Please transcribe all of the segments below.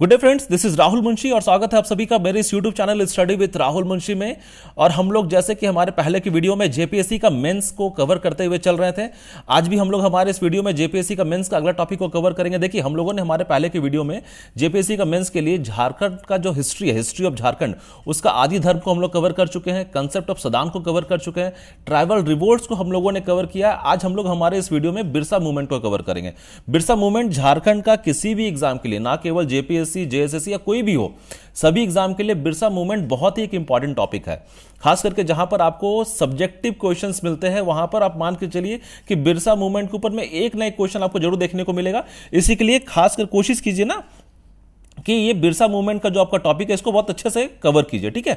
Good day friends this is Rahul Munshi और स्वागत है आप सभी का मेरे इस YouTube channel study with Rahul Munshi में और हम लोग जैसे कि हमारे पहले की वीडियो में जेपीएससी का मेंस को कवर करते हुए चल रहे थे आज भी हम लोग हमारे इस वीडियो में जेपीएससी का मेंस का अगला टॉपिक को कवर करेंगे देखिए हम लोगों ने हमारे पहले की वीडियो में जेपीएससी का मेन्स के लिए झारखंड का जो हिस्ट्री है हिस्ट्री ऑफ झारखंड उसका आदि धर्म को हम लोग कवर कर चुके हैं कंसेप्ट ऑफ सदान को कवर कर चुके हैं ट्राइबल रिवोर्ट्स को हम लोगों ने कवर किया आज हम लोग हमारे इस वीडियो में बिरसा मूवमेंट को कवर करेंगे बिरसा मूवमेंट झारखंड का किसी भी एग्जाम के लिए ना केवल जेपीएससी यूपीएससी जेएसएससी या कोई भी हो सभी एग्जाम के लिए बिरसा मूवमेंट बहुत ही एक इंपॉर्टेंट टॉपिक है खास करके जहां पर आपको सब्जेक्टिव क्वेश्चंस मिलते हैं वहां पर आप मान के चलिए कि बिरसा मूवमेंट के ऊपर में एक ना एक क्वेश्चन आपको जरूर देखने को मिलेगा इसी के लिए खासकर कोशिश कीजिए ना कि ये बिरसा मूवमेंट का जो आपका टॉपिक है इसको बहुत अच्छे से कवर कीजिए ठीक है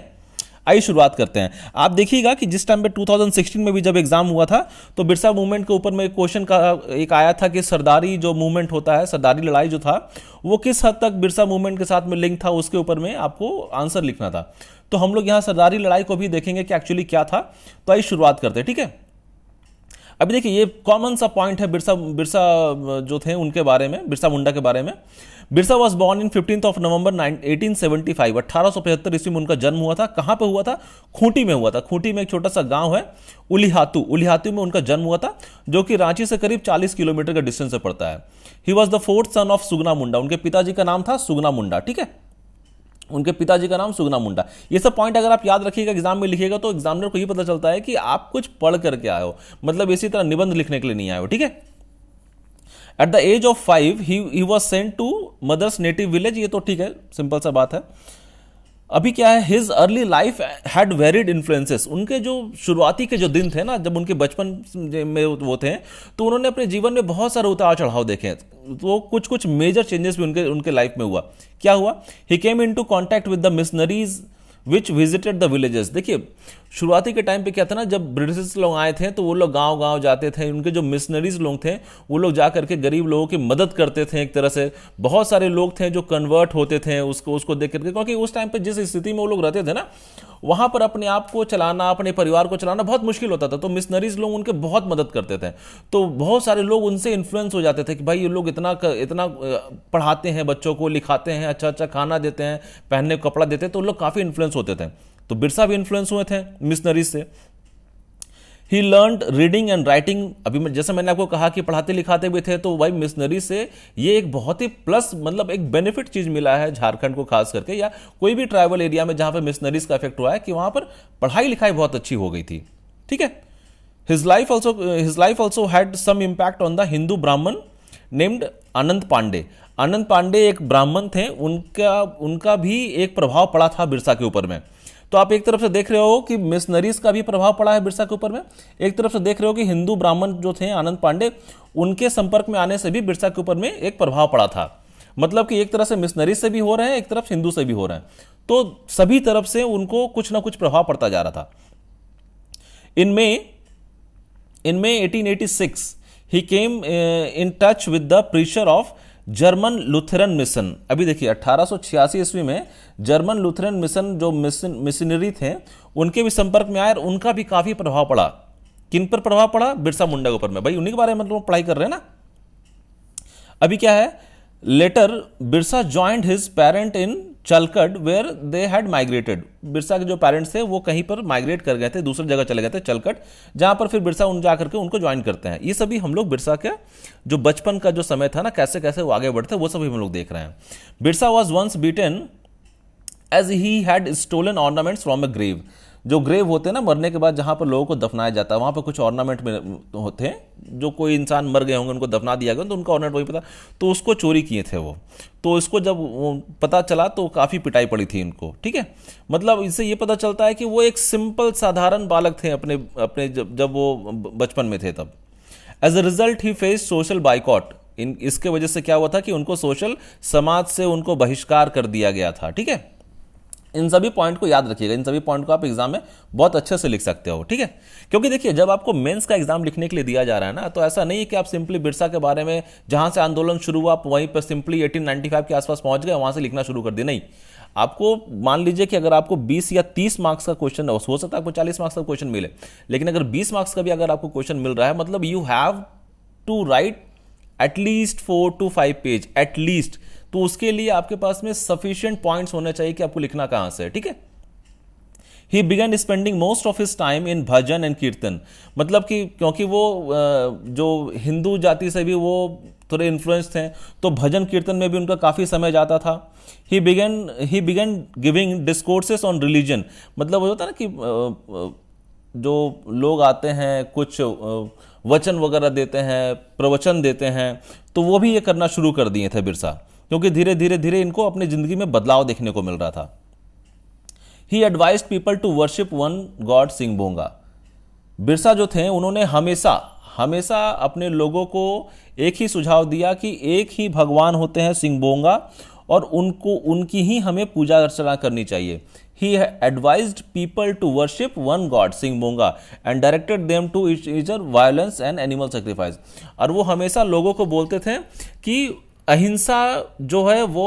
आई शुरुआत करते हैं आप देखिएगा कि जिस टाइम पे 2016 में भी जब एग्जाम हुआ था तो बिरसा मूवमेंट के ऊपर में एक क्वेश्चन का एक आया था कि सरदारी जो मूवमेंट होता है सरदारी लड़ाई जो था वो किस हद तक बिरसा मूवमेंट के साथ में लिंक था उसके ऊपर में आपको आंसर लिखना था तो हम लोग यहाँ सरदारी लड़ाई को भी देखेंगे कि एक्चुअली क्या था तो आई शुरुआत करते हैं ठीक है अभी देखिए ये कॉमन सा पॉइंट है बिरसा बिरसा जो थे उनके बारे में बिरसा मुंडा के बारे में Birsa was born in fifteen of November eighteen seventy five पचहत्तर ईस्वी में उनका जन्म हुआ था कहाँ पर हुआ था खूंटी में हुआ था खूंटी में एक छोटा सा गाँव है उलिहातू उलिहातू में उनका जन्म हुआ था जो कि रांची से करीब चालीस किलोमीटर का डिस्टेंस से पड़ता है he was the fourth son of Sugna Munda उनके पिताजी का नाम था सुगना मुंडा ठीक है उनके पिताजी का नाम सुगना मुंडा ये सब पॉइंट अगर आप याद रखिएगा एग्जाम में लिखिएगा तो एग्जामिनर को ये पता चलता है कि आप कुछ पढ़ करके आए हो मतलब इसी तरह निबंध लिखने के लिए नहीं आए हो ठीक है at the age of five he he was sent to mother's native village ये तो ठीक है सिंपल सा बात है अभी क्या है his early life had varied influences उनके जो शुरुआती के जो दिन थे ना जब उनके बचपन में वो थे तो उन्होंने अपने जीवन में बहुत सारे उतार चढ़ाव देखे तो कुछ कुछ मेजर चेंजेस भी उनके उनके लाइफ में हुआ क्या हुआ he came into contact with the missionaries which visited the villages देखिए शुरुआती के टाइम पे क्या था ना जब ब्रिटिश लोग आए थे तो वो लोग गांव गांव जाते थे उनके जो मिशनरीज लोग थे वो लोग जा करके गरीब लोगों की मदद करते थे एक तरह से बहुत सारे लोग थे जो कन्वर्ट होते थे उसको उसको देख करके क्योंकि उस टाइम पर जिस स्थिति में वो लोग रहते थे ना वहाँ पर अपने आप को चलाना अपने परिवार को चलाना बहुत मुश्किल होता था तो मिशनरीज लोग उनके बहुत मदद करते थे तो बहुत सारे लोग उनसे इन्फ्लुएंस हो जाते थे कि भाई ये लोग इतना इतना पढ़ाते हैं बच्चों को लिखाते हैं अच्छा अच्छा खाना देते हैं पहनने को कपड़ा देते हैं तो उन लोग काफ़ी इन्फ्लुएंस होते थे तो बिरसा भी इन्फ्लुएंस हुए थे मिशनरी से ही लर्न रीडिंग एंड राइटिंग अभी जैसे मैंने आपको कहा कि पढ़ाते लिखाते भी थे तो भाई मिशनरी से ये एक बहुत ही प्लस मतलब एक बेनिफिट चीज़ मिला है झारखंड को खास करके या कोई भी ट्राइबल एरिया में जहां पर मिशनरीज का इफेक्ट हुआ है कि वहां पर पढ़ाई लिखाई बहुत अच्छी हो गई थी ठीक है his life also his life also had some impact on the Hindu Brahmin named Anand Pandey Anand Pandey एक ब्राह्मण थे उनका उनका भी एक प्रभाव पड़ा था बिरसा के ऊपर में तो आप एक तरफ से देख रहे हो कि मिशनरीज का भी प्रभाव पड़ा है बिरसा के ऊपर में एक तरफ से देख रहे हो कि हिंदू ब्राह्मण जो थे आनंद पांडे उनके संपर्क में आने से भी बिरसा के ऊपर में एक प्रभाव पड़ा था मतलब कि एक तरह से मिशनरीज से भी हो रहे हैं एक तरफ हिंदू से भी हो रहे हैं तो सभी तरफ से उनको कुछ ना कुछ प्रभाव पड़ता जा रहा था इनमें इनमें 1886 six he came in touch with the preacher of German Lutheran mission अभी देखिए अट्ठारह ईस्वी में जर्मन लुथेरन मिशन जो मिशन मिशनरी थे उनके भी संपर्क में आए और उनका भी काफ़ी प्रभाव पड़ा किन पर प्रभाव पड़ा बिरसा मुंडा के ऊपर में भाई उन्हीं के बारे में मतलब पढ़ाई कर रहे हैं ना अभी क्या है later Birsa joined his parent in Chalkad where they had migrated Birsa के जो पेरेंट्स थे वो कहीं पर माइग्रेट कर गए थे दूसरी जगह चले गए थे चलकट जहाँ पर फिर बिरसा उन जा करके उनको ज्वाइन करते हैं ये सभी हम लोग बिरसा के जो बचपन का जो समय था ना कैसे कैसे वो आगे बढ़ते वो सभी हम लोग देख रहे हैं Birsa was once beaten as he had stolen ornaments from a grave जो ग्रेव होते हैं ना मरने के बाद जहाँ पर लोगों को दफनाया जाता है वहाँ पर कुछ ऑर्नामेंट में होते हैं जो कोई इंसान मर गए होंगे उनको दफना दिया गया तो उनका ऑर्नामेंट वही पता तो उसको चोरी किए थे वो तो इसको जब पता चला तो काफ़ी पिटाई पड़ी थी इनको ठीक है मतलब इससे ये पता चलता है कि वो एक सिंपल साधारण बालक थे अपने अपने जब जब वो बचपन में थे तब as a result he face social boycott in इसके वजह से क्या हुआ था कि उनको सोशल समाज से उनको बहिष्कार कर दिया गया था ठीक है इन सभी पॉइंट को याद रखिएगा इन सभी पॉइंट को आप एग्जाम में बहुत अच्छे से लिख सकते हो ठीक है क्योंकि देखिए जब आपको मेंस का एग्जाम लिखने के लिए दिया जा रहा है ना तो ऐसा नहीं है कि आप सिंपली बिरसा के बारे में जहां से आंदोलन शुरू हुआ आप वहीं पर सिंपली एटीन के आसपास पहुंच गए वहां से लिखना शुरू कर दिया नहीं आपको मान लीजिए कि अगर आपको 20 या 30 मार्क्स का क्वेश्चन हो सकता है आपको 40 मार्क्स का क्वेश्चन मिले लेकिन अगर 20 मार्क्स का भी अगर आपको क्वेश्चन मिल रहा है मतलब you have to write at least four to five page at least तो उसके लिए आपके पास में सफिशियंट पॉइंट होने चाहिए कि आपको लिखना कहां से ठीक है he began spending most of his time in bhajan and kirtan मतलब कि क्योंकि वो जो हिंदू जाति से भी वो थोड़े इन्फ्लुएंस थे तो भजन कीर्तन में भी उनका काफ़ी समय जाता था he began he began giving discourses on religion मतलब वो होता है ना कि जो लोग आते हैं कुछ वचन वगैरह देते हैं प्रवचन देते हैं तो वो भी ये करना शुरू कर दिए थे बिरसा क्योंकि धीरे धीरे धीरे इनको अपनी जिंदगी में बदलाव देखने को मिल रहा था he advise people to worship one God Singbonga Birsa जो थे उन्होंने हमेशा हमेशा अपने लोगों को एक ही सुझाव दिया कि एक ही भगवान होते हैं सिंह बोंगा और उनको उनकी ही हमें पूजा अर्चना करनी चाहिए he advise people to worship one God Singbonga and directed them to इट इजर वायलेंस एंड एनिमल सेक्रीफाइस और वो हमेशा लोगों को बोलते थे कि अहिंसा जो है वो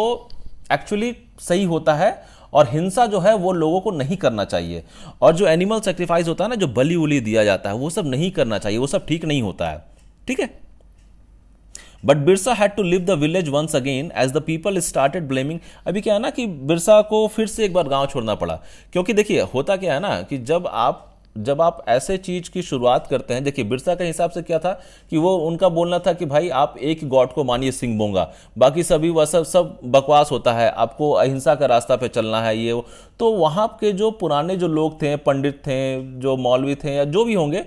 एक्चुअली सही होता है और हिंसा जो है वो लोगों को नहीं करना चाहिए और जो एनिमल सेक्रीफाइस होता है ना जो बली उली दिया जाता है वो सब नहीं करना चाहिए वो सब ठीक नहीं होता है ठीक है but Birsa had to leave the village once again as the people started blaming अभी क्या है ना कि बिरसा को फिर से एक बार गांव छोड़ना पड़ा क्योंकि देखिए होता क्या है ना कि जब आप जब आप ऐसे चीज की शुरुआत करते हैं देखिए बिरसा के हिसाब से क्या था कि वो उनका बोलना था कि भाई आप एक गॉड को मानिए सिंह बोंगा बाकी सभी वह सब सब बकवास होता है आपको अहिंसा का रास्ता पे चलना है ये तो वहां के जो पुराने जो लोग थे पंडित थे जो मौलवी थे या जो भी होंगे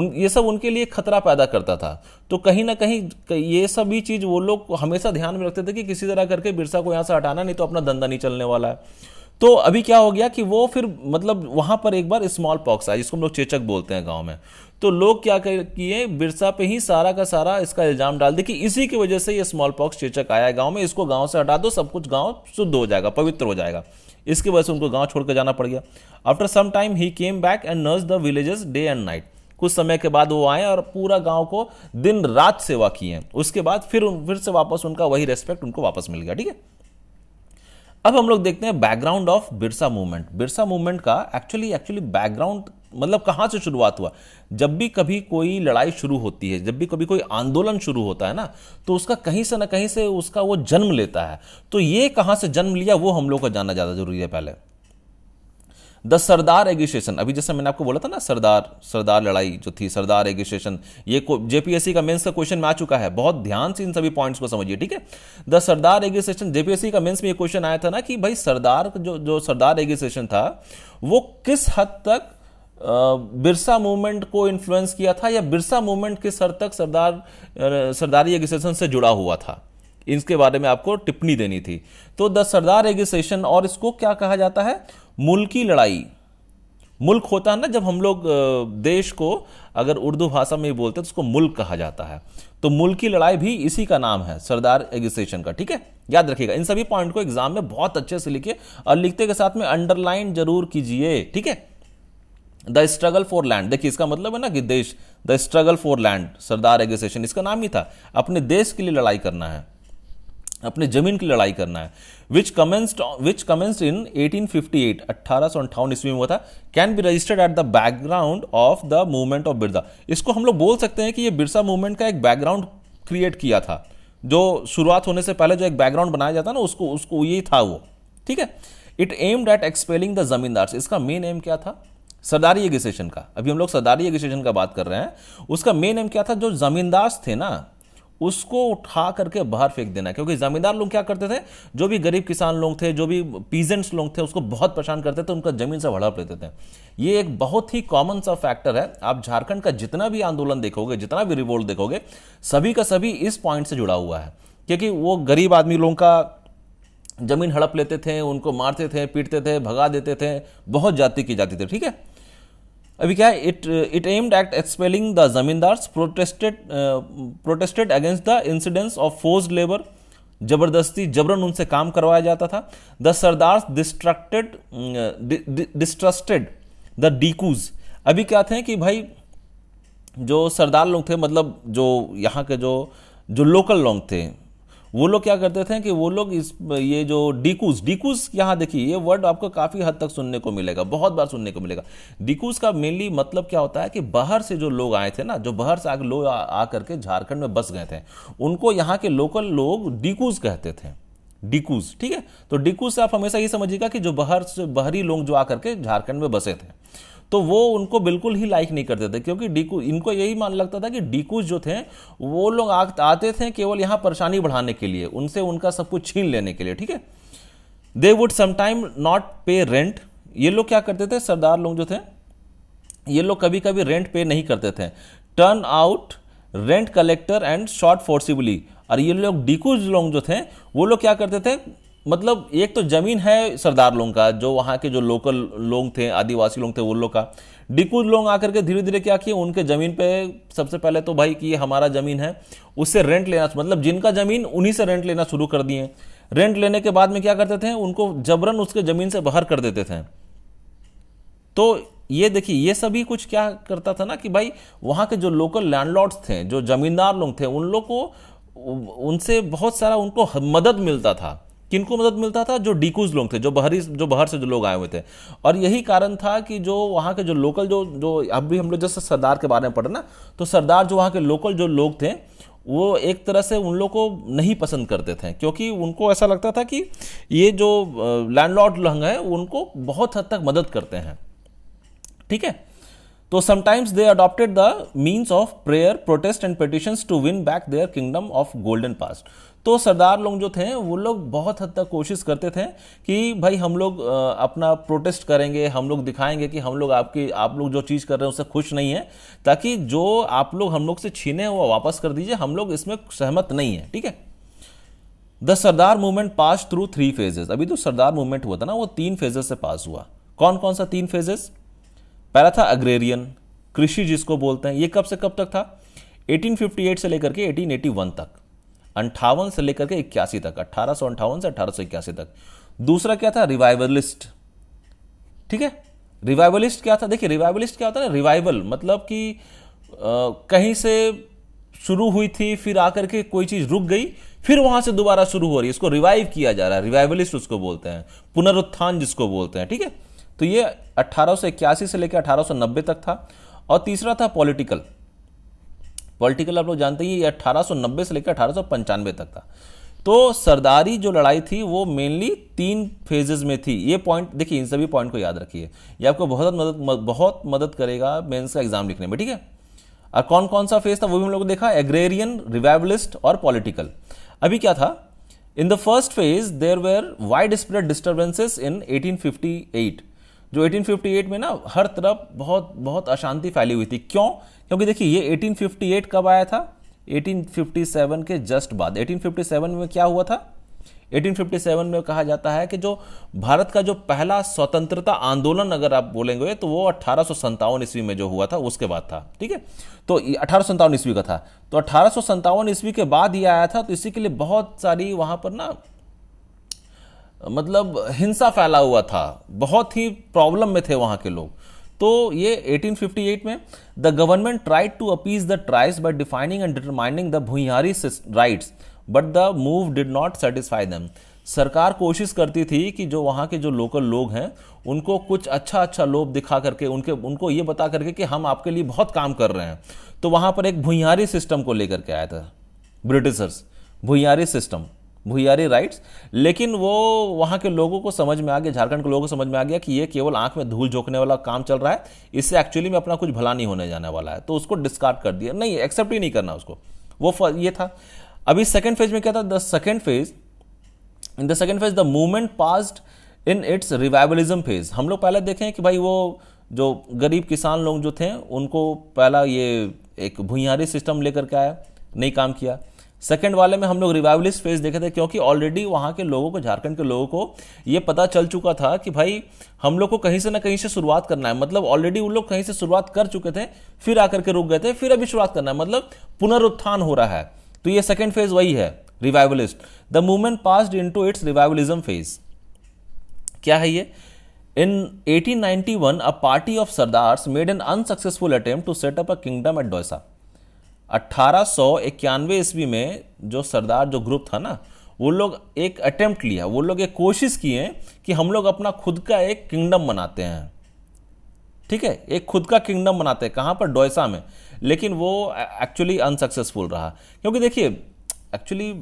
उन ये सब उनके लिए खतरा पैदा करता था तो कहीं ना कहीं ये सभी चीज़ वो लोग हमेशा ध्यान में रखते थे कि किसी तरह करके बिरसा को यहाँ से हटाना नहीं तो अपना धंधा नहीं चलने वाला है तो अभी क्या हो गया कि वो फिर मतलब वहां पर एक बार स्मॉल पॉक्स आया जिसको हम लोग चेचक बोलते हैं गांव में तो लोग क्या किए बिरसा पे ही सारा का सारा इसका इल्जाम डाल दिया कि इसी की वजह से ये स्मॉल पॉक्स चेचक आया है गाँव में इसको गांव से हटा दो सब कुछ गांव शुद्ध हो जाएगा पवित्र हो जाएगा इसकी वजह से उनको गाँव छोड़कर जाना पड़ गया after some time he came back and nurse the villages day and night कुछ समय के बाद वो आए और पूरा गांव को दिन रात सेवा किए उसके बाद फिर फिर से वापस उनका वही रेस्पेक्ट उनको वापस मिल गया ठीक है अब हम लोग देखते हैं background of Birsa movement Birsa movement का एक्चुअली एक्चुअली बैकग्राउंड मतलब कहाँ से शुरुआत हुआ जब भी कभी कोई लड़ाई शुरू होती है जब भी कभी कोई आंदोलन शुरू होता है ना तो उसका कहीं से ना कहीं से उसका वो जन्म लेता है तो ये कहाँ से जन्म लिया वो हम लोग को जानना ज़्यादा जरूरी है पहले द सरदार एग्रीस्ट्रेशन अभी जैसे मैंने आपको बोला था ना सरदार सरदार लड़ाई जो थी सरदार एग्रीस्ट्रेशन ये जेपीएससी का मेंस का क्वेश्चन में आ चुका है बहुत ध्यान से इन सभी पॉइंट्स को समझिए ठीक है द सरदार एग्रीस्ट्रेशन जेपीएससी का मेंस में ये क्वेश्चन आया था ना कि भाई सरदार जो जो सरदार एग्रीस्ट्रेशन था वो किस हद तक बिरसा मूवमेंट को इन्फ्लुएंस किया था या बिरसा मूवमेंट किस हद तक सरदार सरदारी एग्रीस्ट्रेशन से जुड़ा हुआ था इसके बारे में आपको टिप्पणी देनी थी तो द सरदार रेगिस्ट्रेशन और इसको क्या कहा जाता है मुल्क की लड़ाई मुल्क होता है ना जब हम लोग देश को अगर उर्दू भाषा में बोलते हैं तो उसको मुल्क कहा जाता है तो मुल्क की लड़ाई भी इसी का नाम है सरदार एग्रीसेशन का ठीक है याद रखिएगा इन सभी पॉइंट को एग्जाम में बहुत अच्छे से लिखिए और लिखते के साथ में अंडरलाइन जरूर कीजिए ठीक है द स्ट्रगल फॉर लैंड देखिए इसका मतलब है ना कि देश the struggle for land Sardar agitation इसका नाम ही था अपने देश के लिए लड़ाई करना है अपने जमीन की लड़ाई करना है विच कमेंस्ड विच कमेंस्ड इन 1858 अट्ठारह सौ अंठावन ईस्वी में हुआ था can be registered at the background of the movement of Birsa इसको हम लोग बोल सकते हैं कि ये बिरसा मूवमेंट का एक बैकग्राउंड क्रिएट किया था जो शुरुआत होने से पहले जो एक बैकग्राउंड बनाया जाता ना उसको उसको ये था वो ठीक है it aimed at expelling the zamindar इसका मेन एम क्या था सरदारी एग्रीसेशन का अभी हम लोग सरदारी एग्रीसेशन का बात कर रहे हैं उसका मेन एम क्या था जो जमींदार थे ना उसको उठा करके बाहर फेंक देना क्योंकि जमींदार लोग क्या करते थे जो भी गरीब किसान लोग थे जो भी पीजेंट्स लोग थे उसको बहुत परेशान करते थे उनका जमीन से हड़प लेते थे ये एक बहुत ही कॉमन सा फैक्टर है आप झारखंड का जितना भी आंदोलन देखोगे जितना भी रिवोल्ट देखोगे सभी का सभी इस पॉइंट से जुड़ा हुआ है क्योंकि वो गरीब आदमी लोगों का जमीन हड़प लेते थे उनको मारते थे पीटते थे भगा देते थे बहुत जाति की जाती थी ठीक है अभी क्या है it it aimed at expelling the zamindars protested protested against the incidence of force labour जबरदस्ती जबरन उनसे काम करवाया जाता था the Sardars distracted distrusted the dikus अभी क्या थे कि भाई जो सरदार लोग थे मतलब जो यहाँ के जो जो लोकल लोग थे वो लोग क्या करते थे कि वो लोग इस ये जो डिकूस डिकूस यहाँ देखिए ये वर्ड आपको काफ़ी हद तक सुनने को मिलेगा बहुत बार सुनने को मिलेगा डिकूस का मेनली मतलब क्या होता है कि बाहर से जो लोग आए थे ना जो बाहर से आगे लोग आ करके झारखंड में बस गए थे उनको यहाँ के लोकल लोग डिकूस कहते थे डिकूज ठीक है तो डिकूज से आप हमेशा ये समझिएगा कि जो बाहर से बाहरी लोग जो आकर के झारखंड में बसे थे तो वो उनको बिल्कुल ही लाइक नहीं करते थे क्योंकि डीकू इनको यही मान लगता था कि डीकूज जो थे वो लोग आते थे केवल यहाँ परेशानी बढ़ाने के लिए उनसे उनका सब कुछ छीन लेने के लिए ठीक है they would sometime not pay rent ये लोग क्या करते थे सरदार लोग जो थे ये लोग कभी कभी रेंट पे नहीं करते थे turn out rent collector and shot forcibly और ये लोग डीकूज लोग जो थे वो लोग क्या करते थे मतलब एक तो ज़मीन है सरदार लोगों का जो वहाँ के जो लोकल लोग थे आदिवासी लोग थे उन लोग का डिकूज लोग आकर के धीरे धीरे क्या किए उनके ज़मीन पे सबसे पहले तो भाई कि ये हमारा ज़मीन है उससे रेंट लेना मतलब जिनका ज़मीन उन्हीं से रेंट लेना शुरू कर दिए रेंट लेने के बाद में क्या करते थे उनको जबरन उसके ज़मीन से बाहर कर देते थे तो ये देखिए ये सभी कुछ क्या करता था ना कि भाई वहाँ के जो लोकल लैंडलॉर्ड्स थे जो ज़मींदार लोग थे उन लोग को उनसे बहुत सारा उनको मदद मिलता था किनको मदद मिलता था जो डीकूज लोग थे जो बाहरी जो बाहर से जो लोग आए हुए थे और यही कारण था कि जो वहाँ के जो लोकल जो जो अब भी हम लोग जैसे सरदार के बारे में पढ़े ना तो सरदार जो वहाँ के लोकल जो लोग थे वो एक तरह से उन लोगों को नहीं पसंद करते थे क्योंकि उनको ऐसा लगता था कि ये जो लैंडलॉर्ड लहंग है उनको बहुत हद तक मदद करते हैं ठीक है तो sometimes they adopted the means of prayer protest and petitions to win back their kingdom of golden past तो सरदार लोग जो थे वो लोग बहुत हद तक कोशिश करते थे कि भाई हम लोग अपना प्रोटेस्ट करेंगे हम लोग दिखाएंगे कि हम लोग आपकी आप लोग जो चीज़ कर रहे हैं उससे खुश नहीं है ताकि जो आप लोग हम लोग से छीने वो वापस कर दीजिए हम लोग इसमें सहमत नहीं है ठीक है the Sardar movement pass through three phases अभी तो सरदार मूवमेंट हुआ था ना वो तीन फेजेस से पास हुआ कौन कौन सा तीन फेजेस पहला था अग्रेरियन कृषि जिसको बोलते हैं ये कब से कब तक था 1858 से लेकर के 1881 तक अंठावन से लेकर के इक्यासी तक अठारह से अठारह तक दूसरा क्या था रिवाइवलिस्ट ठीक है रिवाइवलिस्ट क्या था देखिए रिवाइवलिस्ट क्या होता है ना रिवाइवल मतलब कि कहीं से शुरू हुई थी फिर आकर के कोई चीज रुक गई फिर वहां से दोबारा शुरू हो रही है इसको रिवाइव किया जा रहा है रिवाइवलिस्ट उसको बोलते हैं पुनरुत्थान जिसको बोलते हैं ठीक है तो ये अठारह से लेकर अठारह तक था और तीसरा था पॉलिटिकल पॉलिटिकल आप लोग जानते ही अट्ठारह से लेकर अठारह तक था तो सरदारी जो लड़ाई थी वो मेनली तीन फेजेस में थी ये पॉइंट देखिए इन सभी पॉइंट को याद रखिए ये आपको बहुत मदद बहुत मदद करेगा मेंस का एग्जाम लिखने में ठीक है और कौन कौन सा फेज था वो भी हम लोग देखा एग्रेरियन रिवाइवलिस्ट और पॉलिटिकल अभी क्या था in the first phase there were widespread disturbances in एट जो 1858 में ना हर तरफ बहुत बहुत अशांति फैली हुई थी क्यों क्योंकि देखिए ये 1858 कब आया था 1857 के जस्ट बाद 1857 में क्या हुआ था 1857 में कहा जाता है कि जो भारत का जो पहला स्वतंत्रता आंदोलन अगर आप बोलेंगे तो वो अठारह ईस्वी में जो हुआ था उसके बाद था ठीक है तो अठारह ईस्वी का था तो अठारह ईस्वी के बाद ये आया था तो इसी के लिए बहुत सारी वहाँ पर ना मतलब हिंसा फैला हुआ था बहुत ही प्रॉब्लम में थे वहां के लोग तो ये 1858 में the government tried to appease the tribes by defining and determining the bhuinhari rights but the move did not satisfy them सरकार कोशिश करती थी कि जो वहाँ के जो लोकल लोग हैं उनको कुछ अच्छा अच्छा लोभ दिखा करके उनके उनको ये बता करके कि हम आपके लिए बहुत काम कर रहे हैं तो वहाँ पर एक भूहारी सिस्टम को लेकर के आया था Britishers bhuinhari system bhuinhari rights लेकिन वो वहाँ के लोगों को समझ में आ गया झारखंड के लोगों को समझ में आ गया कि ये केवल आंख में धूल झोंकने वाला काम चल रहा है इससे एक्चुअली में अपना कुछ भला नहीं होने जाने वाला है तो उसको डिस्कार्ड कर दिया नहीं एक्सेप्ट ही नहीं करना उसको वो ये था अभी सेकेंड फेज में क्या था the second phase in the second phase the movement passed in its revivalism phase हम लोग पहले देखें कि भाई वो जो गरीब किसान लोग जो थे उनको पहला ये एक भुयारी सिस्टम लेकर के आया नहीं काम किया सेकेंड वाले में हम लोग रिवाइवलिस्ट फेज देखे थे क्योंकि ऑलरेडी वहां के लोगों को झारखंड के लोगों को ये पता चल चुका था कि भाई हम लोग को कहीं से ना कहीं से शुरुआत करना है मतलब ऑलरेडी उन लोग कहीं से शुरुआत कर चुके थे फिर आकर के रुक गए थे फिर अभी शुरुआत करना है मतलब पुनरुत्थान हो रहा है तो ये सेकेंड फेज वही है revivalist the movement passed to its revivalism phase क्या है ये in 1891 a party of sardars made an unsuccessful attempt to set up a kingdom at Doisa अट्ठारह ईस्वी में जो सरदार जो ग्रुप था ना वो लोग एक अटेम्प्ट लिया वो लोग एक कोशिश किए कि हम लोग अपना खुद का एक किंगडम बनाते हैं ठीक है एक खुद का किंगडम बनाते हैं कहाँ पर डोयसा में लेकिन वो एक्चुअली अनसक्सेसफुल रहा क्योंकि देखिए एक्चुअली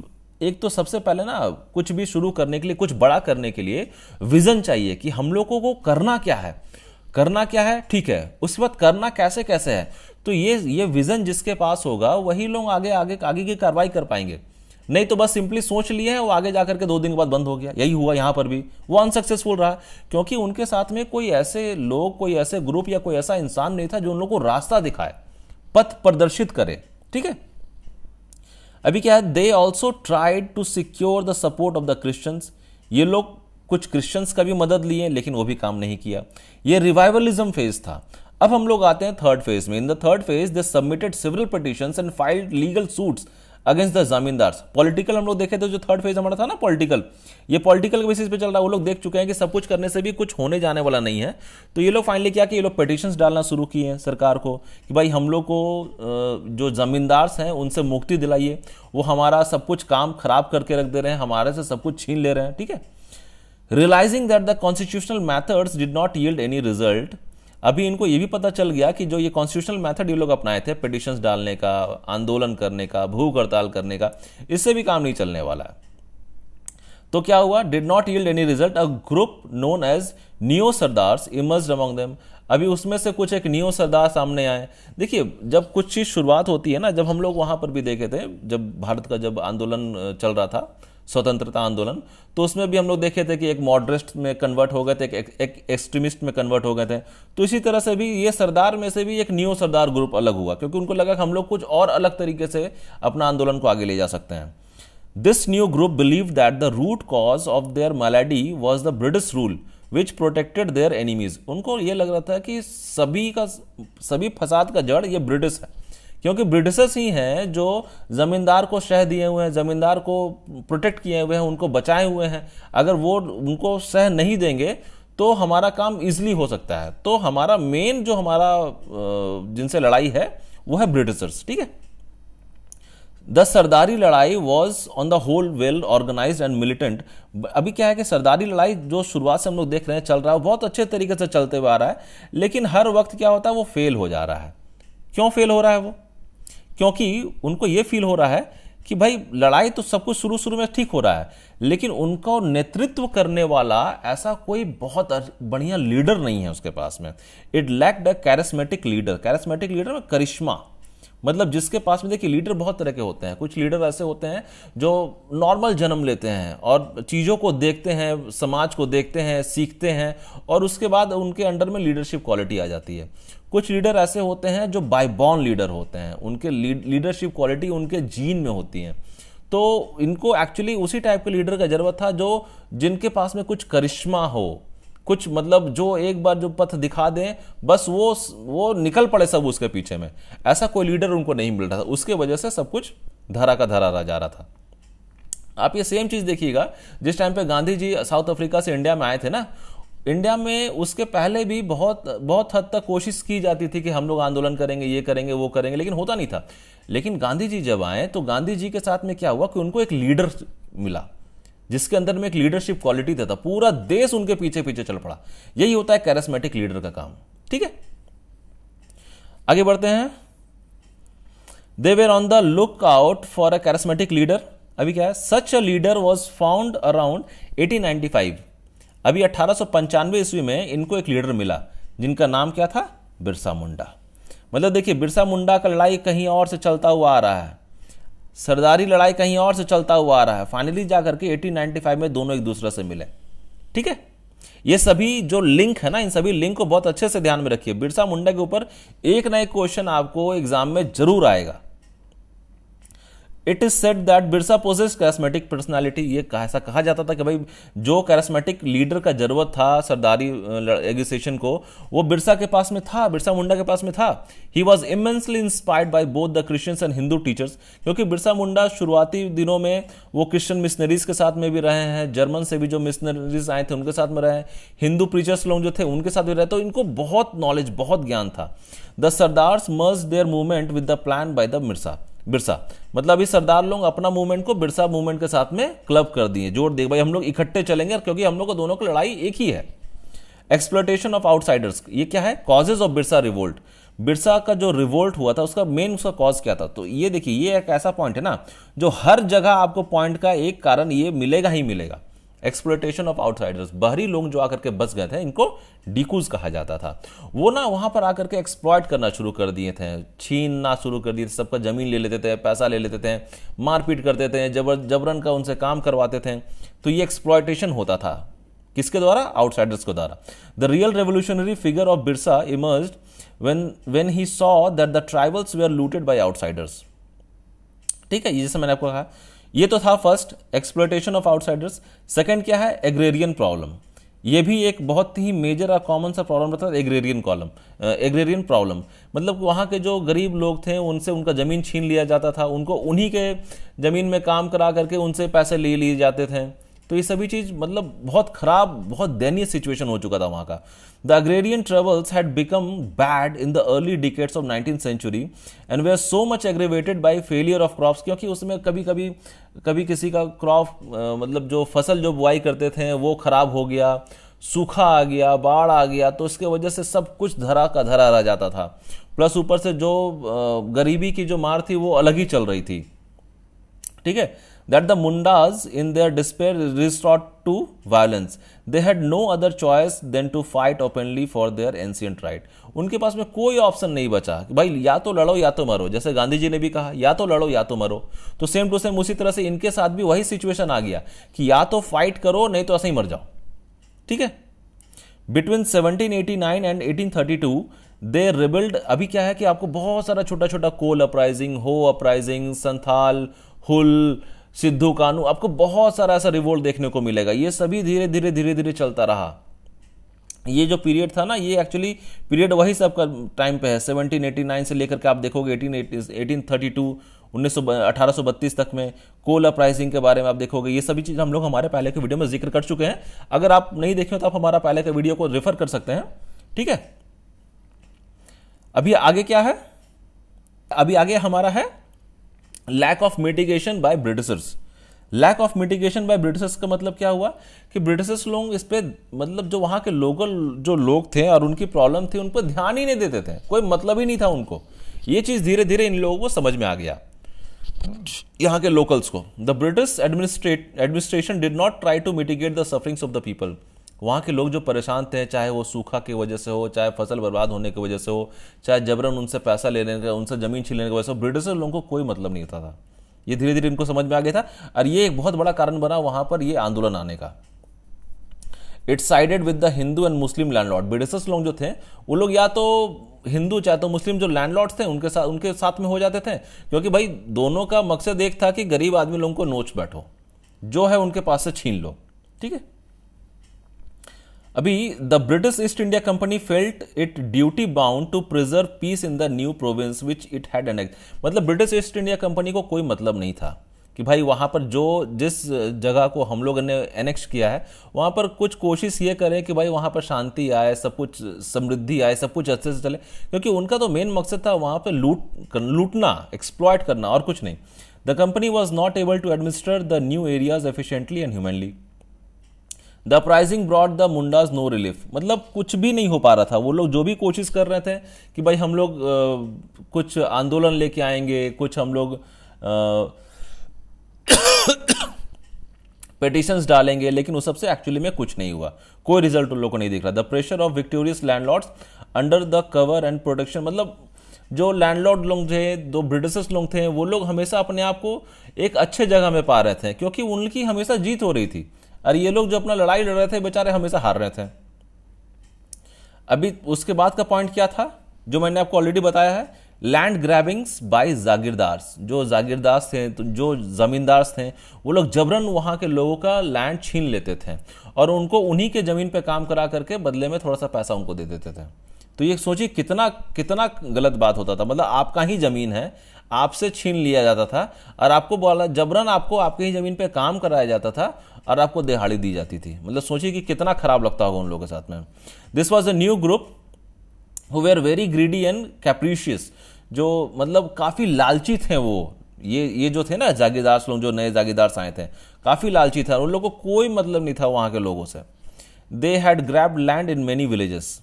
एक तो सबसे पहले ना कुछ भी शुरू करने के लिए कुछ बड़ा करने के लिए विजन चाहिए कि हम लोगों को करना क्या है करना क्या है ठीक है उस वक्त करना कैसे कैसे है तो ये ये विजन जिसके पास होगा वही लोग आगे आगे आगे की कार्रवाई कर पाएंगे नहीं तो बस सिंपली सोच लिए हैं वो आगे जाकर के दो दिन के बाद बंद हो गया यही हुआ यहाँ पर भी वो अनसक्सेसफुल रहा क्योंकि उनके साथ में कोई ऐसे लोग कोई ऐसे ग्रुप या कोई ऐसा इंसान नहीं था जो उन लोगों को रास्ता दिखाए पथ प्रदर्शित करे ठीक है अभी क्या है they also tried to secure the support of the Christians ये लोग कुछ क्रिश्चियंस का भी मदद लिए लेकिन वो भी काम नहीं किया ये रिवाइवलिज्म फेज था अब हम लोग आते हैं थर्ड फेज में in the third phase they submitted civil petition and filed legal suits against the zamindars political हम लोग देखे थे जो थर्ड फेज हमारा था ना पॉलिटिकल ये पॉलिटिकल बेसिस पे चल रहा है वो लोग देख चुके हैं कि सब कुछ करने से भी कुछ होने जाने वाला नहीं है तो ये लोग फाइनली क्या कि ये लोग पटिशन डालना शुरू किए हैं सरकार को कि भाई हम लोग को जो जमींदार्स हैं उनसे मुक्ति दिलाइए वो हमारा सब कुछ काम खराब करके रख दे रहे हैं हमारे से सब कुछ छीन ले रहे हैं ठीक है थीके? Realising that the constitutional methods did not yield any result अभी इनको ये भी पता चल गया कि जो ये कॉन्स्टिट्यूशनल मैथड ये लोग अपनाए थे पिटिशंस डालने का आंदोलन करने का भूख हड़ताल करने का इससे भी काम नहीं चलने वाला है तो क्या हुआ did not yield any result a group known as neo sardars emerge among them अभी उसमें से कुछ एक नियो सरदार सामने आए देखिए जब कुछ चीज़ शुरुआत होती है ना जब हम लोग वहाँ पर भी देखे थे जब भारत का जब आंदोलन चल रहा था स्वतंत्रता आंदोलन तो उसमें भी हम लोग देखे थे कि एक मॉडरेस्ट में कन्वर्ट हो गए थे एक, एक एक्सट्रीमिस्ट में कन्वर्ट हो गए थे तो इसी तरह से भी ये सरदार में से भी एक न्यू सरदार ग्रुप अलग हुआ क्योंकि उनको लगा कि हम लोग कुछ और अलग तरीके से अपना आंदोलन को आगे ले जा सकते हैं this new group believe that the root cause of their malady was the British rule which protected their enemies उनको ये लग रहा था कि सभी का सभी फसाद का जड़ ये ब्रिटिश है क्योंकि ब्रिटिशर्स ही हैं जो ज़मींदार को सह दिए हुए हैं ज़मींदार को प्रोटेक्ट किए हुए हैं उनको बचाए हुए हैं अगर वो उनको सह नहीं देंगे तो हमारा काम इजली हो सकता है तो हमारा मेन जो हमारा जिनसे लड़ाई है वो है ब्रिटिशर्स ठीक है the Sardari Larai was on the whole well organise and militant अभी क्या है कि सरदारी लड़ाई जो शुरुआत से हम लोग देख रहे हैं चल रहा है बहुत अच्छे तरीके से चलते हुए आ रहा है लेकिन हर वक्त क्या होता है वो फेल हो जा रहा है क्यों फेल हो रहा है वो क्योंकि उनको ये फील हो रहा है कि भाई लड़ाई तो सब कुछ शुरू शुरू में ठीक हो रहा है लेकिन उनका नेतृत्व करने वाला ऐसा कोई बहुत बढ़िया लीडर नहीं है उसके पास में it lacked a charismatic leader charismatic leader में करिश्मा मतलब जिसके पास में देखिए लीडर बहुत तरह के होते हैं कुछ लीडर ऐसे होते हैं जो नॉर्मल जन्म लेते हैं और चीज़ों को देखते हैं समाज को देखते हैं सीखते हैं और उसके बाद उनके अंडर में लीडरशिप क्वालिटी आ जाती है कुछ लीडर ऐसे होते हैं जो बायबॉर्न लीडर होते हैं उनके लीडरशिप क्वालिटी उनके जीन में होती है तो इनको एक्चुअली उसी टाइप के लीडर का जरूरत था जो जिनके पास में कुछ करिश्मा हो कुछ मतलब जो एक बार जो पथ दिखा दें बस वो वो निकल पड़े सब उसके पीछे में ऐसा कोई लीडर उनको नहीं मिल रहा था उसके वजह से सब कुछ धरा का धरा रह जा रहा था आप ये सेम चीज़ देखिएगा जिस टाइम पे गांधी जी साउथ अफ्रीका से इंडिया में आए थे ना इंडिया में उसके पहले भी बहुत बहुत हद तक कोशिश की जाती थी कि हम लोग आंदोलन करेंगे ये करेंगे वो करेंगे लेकिन होता नहीं था लेकिन गांधी जी जब आए तो गांधी जी के साथ में क्या हुआ कि उनको एक लीडर मिला जिसके अंदर में एक लीडरशिप क्वालिटी था पूरा देश उनके पीछे पीछे चल पड़ा यही होता है कैरेस्मेटिक लीडर का काम ठीक है आगे बढ़ते हैं they were on the look out for a charismatic leader अभी क्या है such a leader was found around 1895 अभी अट्ठारह ईस्वी में इनको एक लीडर मिला जिनका नाम क्या था बिरसा मुंडा मतलब देखिए बिरसा मुंडा का लड़ाई कहीं और से चलता हुआ आ रहा है सरदारी लड़ाई कहीं और से चलता हुआ आ रहा है फाइनली जा करके 1895 में दोनों एक दूसरे से मिले ठीक है ये सभी जो लिंक है ना इन सभी लिंक को बहुत अच्छे से ध्यान में रखिए बिरसा मुंडा के ऊपर एक ना एक क्वेश्चन आपको एग्जाम में जरूर आएगा it is said that Birsa possesses charismatic personality ये ऐसा कहा जाता था कि भाई जो कैरिस्मेटिक लीडर का जरूरत था सरदारी एग्रीसेशन को वो बिरसा के पास में था बिरसा मुंडा के पास में था he was immensely inspired by both the Christians and Hindu teachers क्योंकि बिरसा मुंडा शुरुआती दिनों में वो क्रिश्चियन मिशनरीज के साथ में भी रहे हैं जर्मन से भी जो मिशनरीज आए थे उनके साथ में रहे हैं हिंदू प्रीचर्स लोग जो थे उनके साथ भी रहे तो इनको बहुत नॉलेज बहुत ज्ञान था the sardars merged their movement with the plan by the मिर्सा बिरसा मतलब अभी सरदार लोग अपना मूवमेंट को बिरसा मूवमेंट के साथ में क्लब कर दिए जोर देख भाई हम लोग इकट्ठे चलेंगे क्योंकि हम लोग को दोनों की लड़ाई एक ही है एक्सप्लोटेशन ऑफ आउटसाइडर्स ये क्या है causes of Birsa revolt Birsa का जो रिवोल्ट हुआ था उसका मेन उसका कॉज क्या था तो ये देखिए ये एक ऐसा पॉइंट है ना जो हर जगह आपको पॉइंट का एक कारण ये मिलेगा ही मिलेगा एक्सप्लोटेशन ऑफ आउटसाइडर्स बाहरी लोग जो आकर के बस गए थे इनको डिकूज कहा जाता था वो ना वहाँ पर आकर के एक्सप्लॉयट करना शुरू कर दिए थे छीनना शुरू कर दिए थे सबका ज़मीन ले लेते थे पैसा ले लेते थे मारपीट करते थे जबर जबरन का उनसे काम करवाते थे तो ये एक्सप्लॉयटेशन होता था किसके द्वारा आउटसाइडर्स के द्वारा the real revolutionary figure of Birsa emerge when when he saw that the tribals they are looted by outsiders ठीक है ये जैसे मैंने आपको कहा ये तो था first exploitation of outsiders second क्या है एग्रेरियन प्रॉब्लम ये भी एक बहुत ही मेजर और कॉमन सा प्रॉब्लम रहता था एग्रेरियन कॉलम एग्रेरियन प्रॉब्लम मतलब वहाँ के जो गरीब लोग थे उनसे उनका ज़मीन छीन लिया जाता था उनको उन्हीं के ज़मीन में काम करा करके उनसे पैसे ले लिए जाते थे तो ये सभी चीज़ मतलब बहुत खराब बहुत दयनीय सिचुएशन हो चुका था वहाँ का the agrarian troubles had become bad in the early decades of nineteen century and they are so much aggravated by failure of crops क्योंकि उसमें कभी कभी कभी किसी का क्रॉप मतलब जो फसल जो बुआई करते थे वो खराब हो गया सूखा आ गया बाढ़ आ गया तो इसके वजह से सब कुछ धरा का धरा रह जाता था प्लस ऊपर से जो गरीबी की जो मार थी वो अलग ही चल रही थी ठीक है that the Mundas, in their despair, resort to violence. They had no other choice than to fight openly for their ancient right. उनके पास में कोई ऑप्शन नहीं बचा कि भाई या तो लड़ो या तो मरो जैसे गांधी जी ने भी कहा या तो लड़ो या तो मरो तो सेम टू सेम उसी तरह से इनके साथ भी वही सिचुएशन आ गया कि या तो फाइट करो नहीं तो ऐसे ही मर जाओ ठीक है बिटवीन 1789 एंड 1832 दे रिबिल्ड अभी क्या है कि आपको बहुत सारा छोटा छोटा कोल अपराइजिंग हो अपराइजिंग संथाल हुल सिद्धू कानू आपको बहुत सारा ऐसा रिवोल्ट देखने को मिलेगा ये सभी धीरे धीरे धीरे धीरे चलता रहा ये जो पीरियड था ना ये एक्चुअली पीरियड वही सब का टाइम पे है 1789 से लेकर के आप देखोगे 1880 टू उन्नीस सौ तक में कोल अपराइजिंग के बारे में आप देखोगे ये सभी चीज़ हम लोग हमारे पहले के वीडियो में जिक्र कर चुके हैं अगर आप नहीं देखें तो आप हमारा पहले के वीडियो को रेफर कर सकते हैं ठीक है अभी आगे क्या है अभी आगे हमारा है lack of mitigation by Britishers lack of mitigation by Britishers का मतलब क्या हुआ कि ब्रिटिशर्स लोग इस पर मतलब जो वहाँ के लोकल जो लोग थे और उनकी प्रॉब्लम थी उन पर ध्यान ही नहीं देते थे कोई मतलब ही नहीं था उनको ये चीज़ धीरे धीरे इन लोगों को समझ में आ गया यहाँ के लोकल्स को the British administrate administration did not try to mitigate the sufferings of the people वहाँ के लोग जो परेशान थे चाहे वो सूखा की वजह से हो चाहे फसल बर्बाद होने की वजह से हो चाहे जबरन उनसे पैसा लेने का उनसे ज़मीन छीनने की वजह से ब्रिटिशर लोगों को कोई मतलब नहीं होता था ये धीरे धीरे इनको समझ में आ गया था और ये एक बहुत बड़ा कारण बना वहाँ पर ये आंदोलन आने का its sided with the Hindu and Muslim landlord Britishers लोग जो थे वो लोग या तो हिंदू चाहे तो मुस्लिम जो लैंडलॉर्ड्स थे उनके साथ उनके साथ में हो जाते थे क्योंकि भाई दोनों का मकसद एक था कि गरीब आदमी लोगों को नोच बैठो जो है उनके पास से छीन लो ठीक है अभी the British East India Company felt it duty bound to preserve peace in the new province which it had annexed मतलब ब्रिटिश ईस्ट इंडिया कंपनी को कोई मतलब नहीं था कि भाई वहाँ पर जो जिस जगह को हम लोग ने एनेक्स किया है वहाँ पर कुछ कोशिश ये करें कि भाई वहाँ पर शांति आए सब कुछ समृद्धि आए सब कुछ अच्छे से चले क्योंकि उनका तो मेन मकसद था वहाँ पर लूट लूटना एक्सप्लॉयट करना और कुछ नहीं the company was not able to administer the new areas efficiently and humanely the uprising brought the Mundas no relief मतलब कुछ भी नहीं हो पा रहा था वो लोग जो भी कोशिश कर रहे थे कि भाई हम लोग आ, कुछ आंदोलन लेके आएंगे कुछ हम लोग पेटिशंस डालेंगे लेकिन उस सबसे एक्चुअली में कुछ नहीं हुआ कोई रिजल्ट उन लोगों को नहीं दिख रहा the pressure of victorious landlords under the cover and protection मतलब जो लैंडलॉर्ड लोग थे जो ब्रिटिशर्स लोग थे वो लोग हमेशा अपने आप को एक अच्छे जगह में पा रहे थे क्योंकि उनकी हमेशा जीत हो रही थी अरे ये लोग जो अपना लड़ाई लड़ रहे थे बेचारे हमेशा हार रहे थे अभी उसके बाद का पॉइंट क्या था जो मैंने आपको ऑलरेडी बताया है लैंड ग्रैबिंग्स बाय जागीरदार्स जो जागीरदार थे तो जो जमींदार्स थे वो लोग जबरन वहाँ के लोगों का लैंड छीन लेते थे और उनको उन्हीं के ज़मीन पे काम करा करके बदले में थोड़ा सा पैसा उनको दे देते थे तो ये सोचिए कितना कितना गलत बात होता था मतलब आपका ही ज़मीन है आपसे छीन लिया जाता था और आपको बोला जबरन आपको आपके ही ज़मीन पर काम कराया जाता था और आपको दिहाड़ी दी जाती थी मतलब सोचिए कि कितना खराब लगता होगा उन लोगों के साथ में this was a new group who were very greedy and capricious जो मतलब काफ़ी लालची थे वो ये ये जो थे ना जागीरदार लोग जो नए जागीरदार आए थे काफ़ी लालची था उन लोगों को कोई मतलब नहीं था वहाँ के लोगों से they had grabbed land in many villages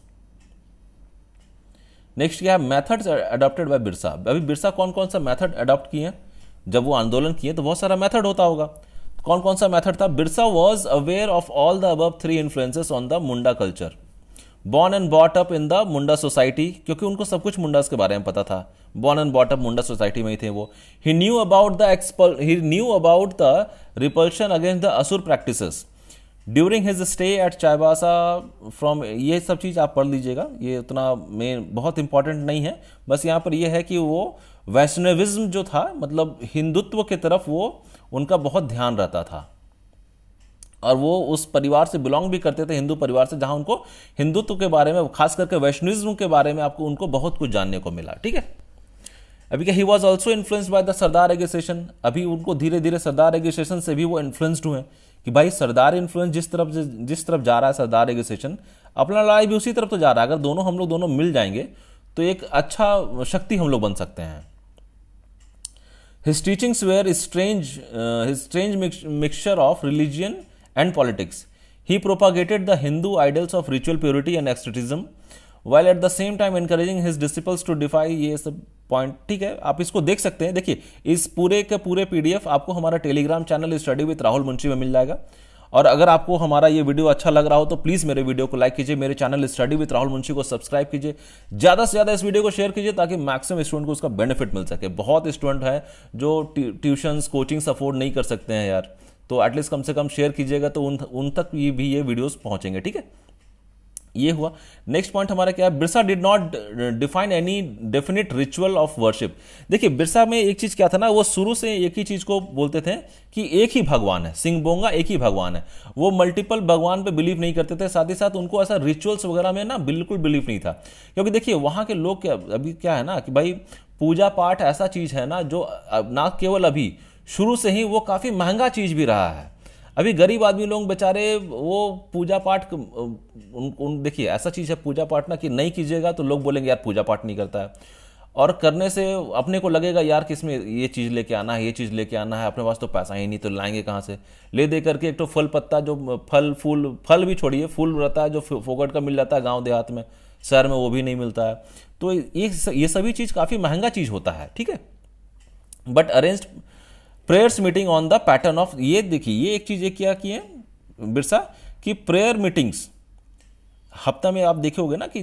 next क्या है मैथड्स अडॉप्टेड बाय बिरसा अभी बिरसा कौन कौन सा मैथड अडॉप्ट किए जब वो आंदोलन किए तो बहुत सारा मैथड होता होगा कौन कौन सा मेथड था Birsa was aware of all the above three influences on the Munda culture born and brought up in the Munda society क्योंकि उनको सब कुछ मुंडास के बारे में पता था born and brought up Munda society में ही थे वो ही knew about the expel he knew about the repulsion against the Asur practice during his stay at Chaibasa from ये सब चीज़ आप पढ़ लीजिएगा ये उतना मेन बहुत इंपॉर्टेंट नहीं है बस यहाँ पर यह है कि वो वैष्णविज्म जो था मतलब हिंदुत्व की तरफ वो उनका बहुत ध्यान रहता था और वो उस परिवार से बिलोंग भी करते थे हिंदू परिवार से जहां उनको हिंदुत्व के बारे में खास करके वैष्णविज्म के बारे में आपको उनको बहुत कुछ जानने को मिला ठीक है अभी क्या he was also influenced by the sardar agitation अभी उनको धीरे धीरे सरदार एग्रीसेशन से भी वो इन्फ्लुएंस्ड हुए कि भाई सरदार इन्फ्लुएंस जिस तरफ जिस तरफ जा रहा है सरदार एग्रीसेशन अपना लड़ाई भी उसी तरफ तो जा रहा है अगर दोनों हम लोग दोनों मिल जाएंगे तो एक अच्छा शक्ति हम लोग बन सकते हैं His teachings were strange, uh, his strange mix mixture of religion and politics. He propagated the Hindu ideals of ritual purity and asceticism, while at the same time encouraging his disciples to defy ये सब point ठीक है आप इसको देख सकते हैं देखिए इस पूरे के पूरे पीडीएफ आपको हमारा Telegram channel study with Rahul Munshi में मिल जाएगा और अगर आपको हमारा ये वीडियो अच्छा लग रहा हो तो प्लीज़ मेरे वीडियो को लाइक कीजिए मेरे channel study with Rahul Munshi को सब्सक्राइब कीजिए ज़्यादा से ज़्यादा इस वीडियो को शेयर कीजिए ताकि मैक्सिमम स्टूडेंट को उसका बेनिफिट मिल सके बहुत स्टूडेंट है जो ट्यूशन्स कोचिंग्स अफोर्ड नहीं कर सकते हैं यार तो एटलीस्ट कम से कम शेयर कीजिएगा तो उन उन तक भी ये वीडियोज़ पहुँचेंगे ठीक है ये हुआ नेक्स्ट पॉइंट हमारा क्या है Birsa did not define any definite ritual of worship देखिए बिरसा में एक चीज़ क्या था ना वो शुरू से एक ही चीज़ को बोलते थे कि एक ही भगवान है सिंह बोंगा एक ही भगवान है वो मल्टीपल भगवान पे बिलीव नहीं करते थे साथ ही साथ उनको ऐसा रिचुअल्स वगैरह में ना बिल्कुल बिलीव नहीं था क्योंकि देखिए वहाँ के लोग क्या अभी क्या है ना कि भाई पूजा पाठ ऐसा चीज़ है ना जो ना केवल अभी शुरू से ही वो काफ़ी महंगा चीज़ भी रहा है अभी गरीब आदमी लोग बेचारे वो पूजा पाठ उन, उन देखिए ऐसा चीज़ है पूजा पाठ ना कि नहीं कीजिएगा तो लोग बोलेंगे यार पूजा पाठ नहीं करता है और करने से अपने को लगेगा यार कि इसमें ये चीज़ लेके आना है ये चीज़ लेके आना है अपने पास तो पैसा ही नहीं तो लाएंगे कहाँ से ले दे करके एक तो फल पत्ता जो फल फूल फल भी छोड़िए फूल रहता है जो फोकट का मिल जाता है गाँव देहात में शहर में वो भी नहीं मिलता है तो ये ये सभी चीज़ काफ़ी महंगा चीज़ होता है ठीक है but arrange prayers meeting on the pattern of ये देखिए ये एक चीज़ ये क्या किए बिरसा कि प्रेयर मीटिंग्स हफ्ता में आप देखे होगे ना कि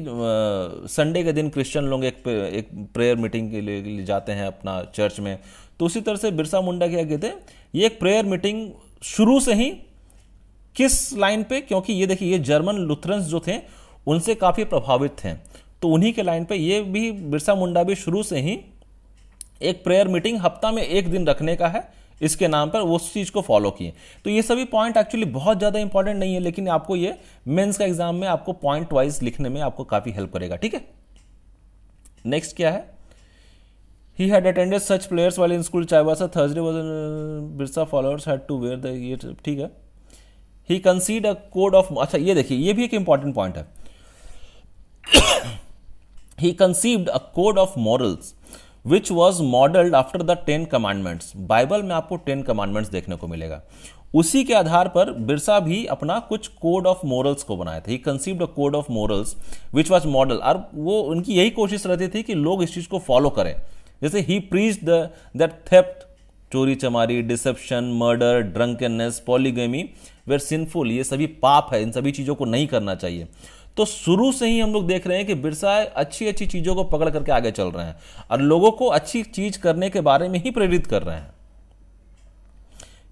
संडे के दिन क्रिश्चियन लोग एक एक प्रेयर मीटिंग के लिए जाते हैं अपना चर्च में तो उसी तरह से बिरसा मुंडा क्या कहते हैं ये एक प्रेयर मीटिंग शुरू से ही किस लाइन पे क्योंकि ये देखिए ये जर्मन लुथरन्स जो थे उनसे काफ़ी प्रभावित थे तो उन्हीं के लाइन पे ये भी बिरसा मुंडा भी शुरू से ही एक प्रेयर मीटिंग हफ्ता में एक दिन रखने का है इसके नाम पर उस चीज़ को फॉलो किए तो ये सभी पॉइंट एक्चुअली बहुत ज़्यादा इंपॉर्टेंट नहीं है लेकिन आपको ये मेंस का एग्जाम में आपको पॉइंट वाइज लिखने में आपको काफ़ी हेल्प करेगा ठीक है नेक्स्ट क्या है he had attended such prayers वाले इन स्कूल चाइवासा Thursday was Birsa followers had to wear the ये ठीक है ही कंसीड अ कोड ऑफ अच्छा ये देखिए ये भी एक इंपॉर्टेंट पॉइंट है he conceived a code of morals which was modelled after the ten commandments Bible में आपको टेन कमांडमेंट्स देखने को मिलेगा उसी के आधार पर बिरसा भी अपना कुछ कोड ऑफ मॉरल्स को बनाए थे conceived a code of morals which was model और वो उनकी यही कोशिश रहती थी कि लोग इस चीज़ को फॉलो करें जैसे he preached the that theft चोरी चमारी deception murder drunkenness polygamy were sinful ये सभी पाप है इन सभी चीज़ों को नहीं करना चाहिए तो शुरू से ही हम लोग देख रहे हैं कि बिरसा अच्छी अच्छी चीज़ों को पकड़ करके आगे चल रहे हैं और लोगों को अच्छी चीज़ करने के बारे में ही प्रेरित कर रहे हैं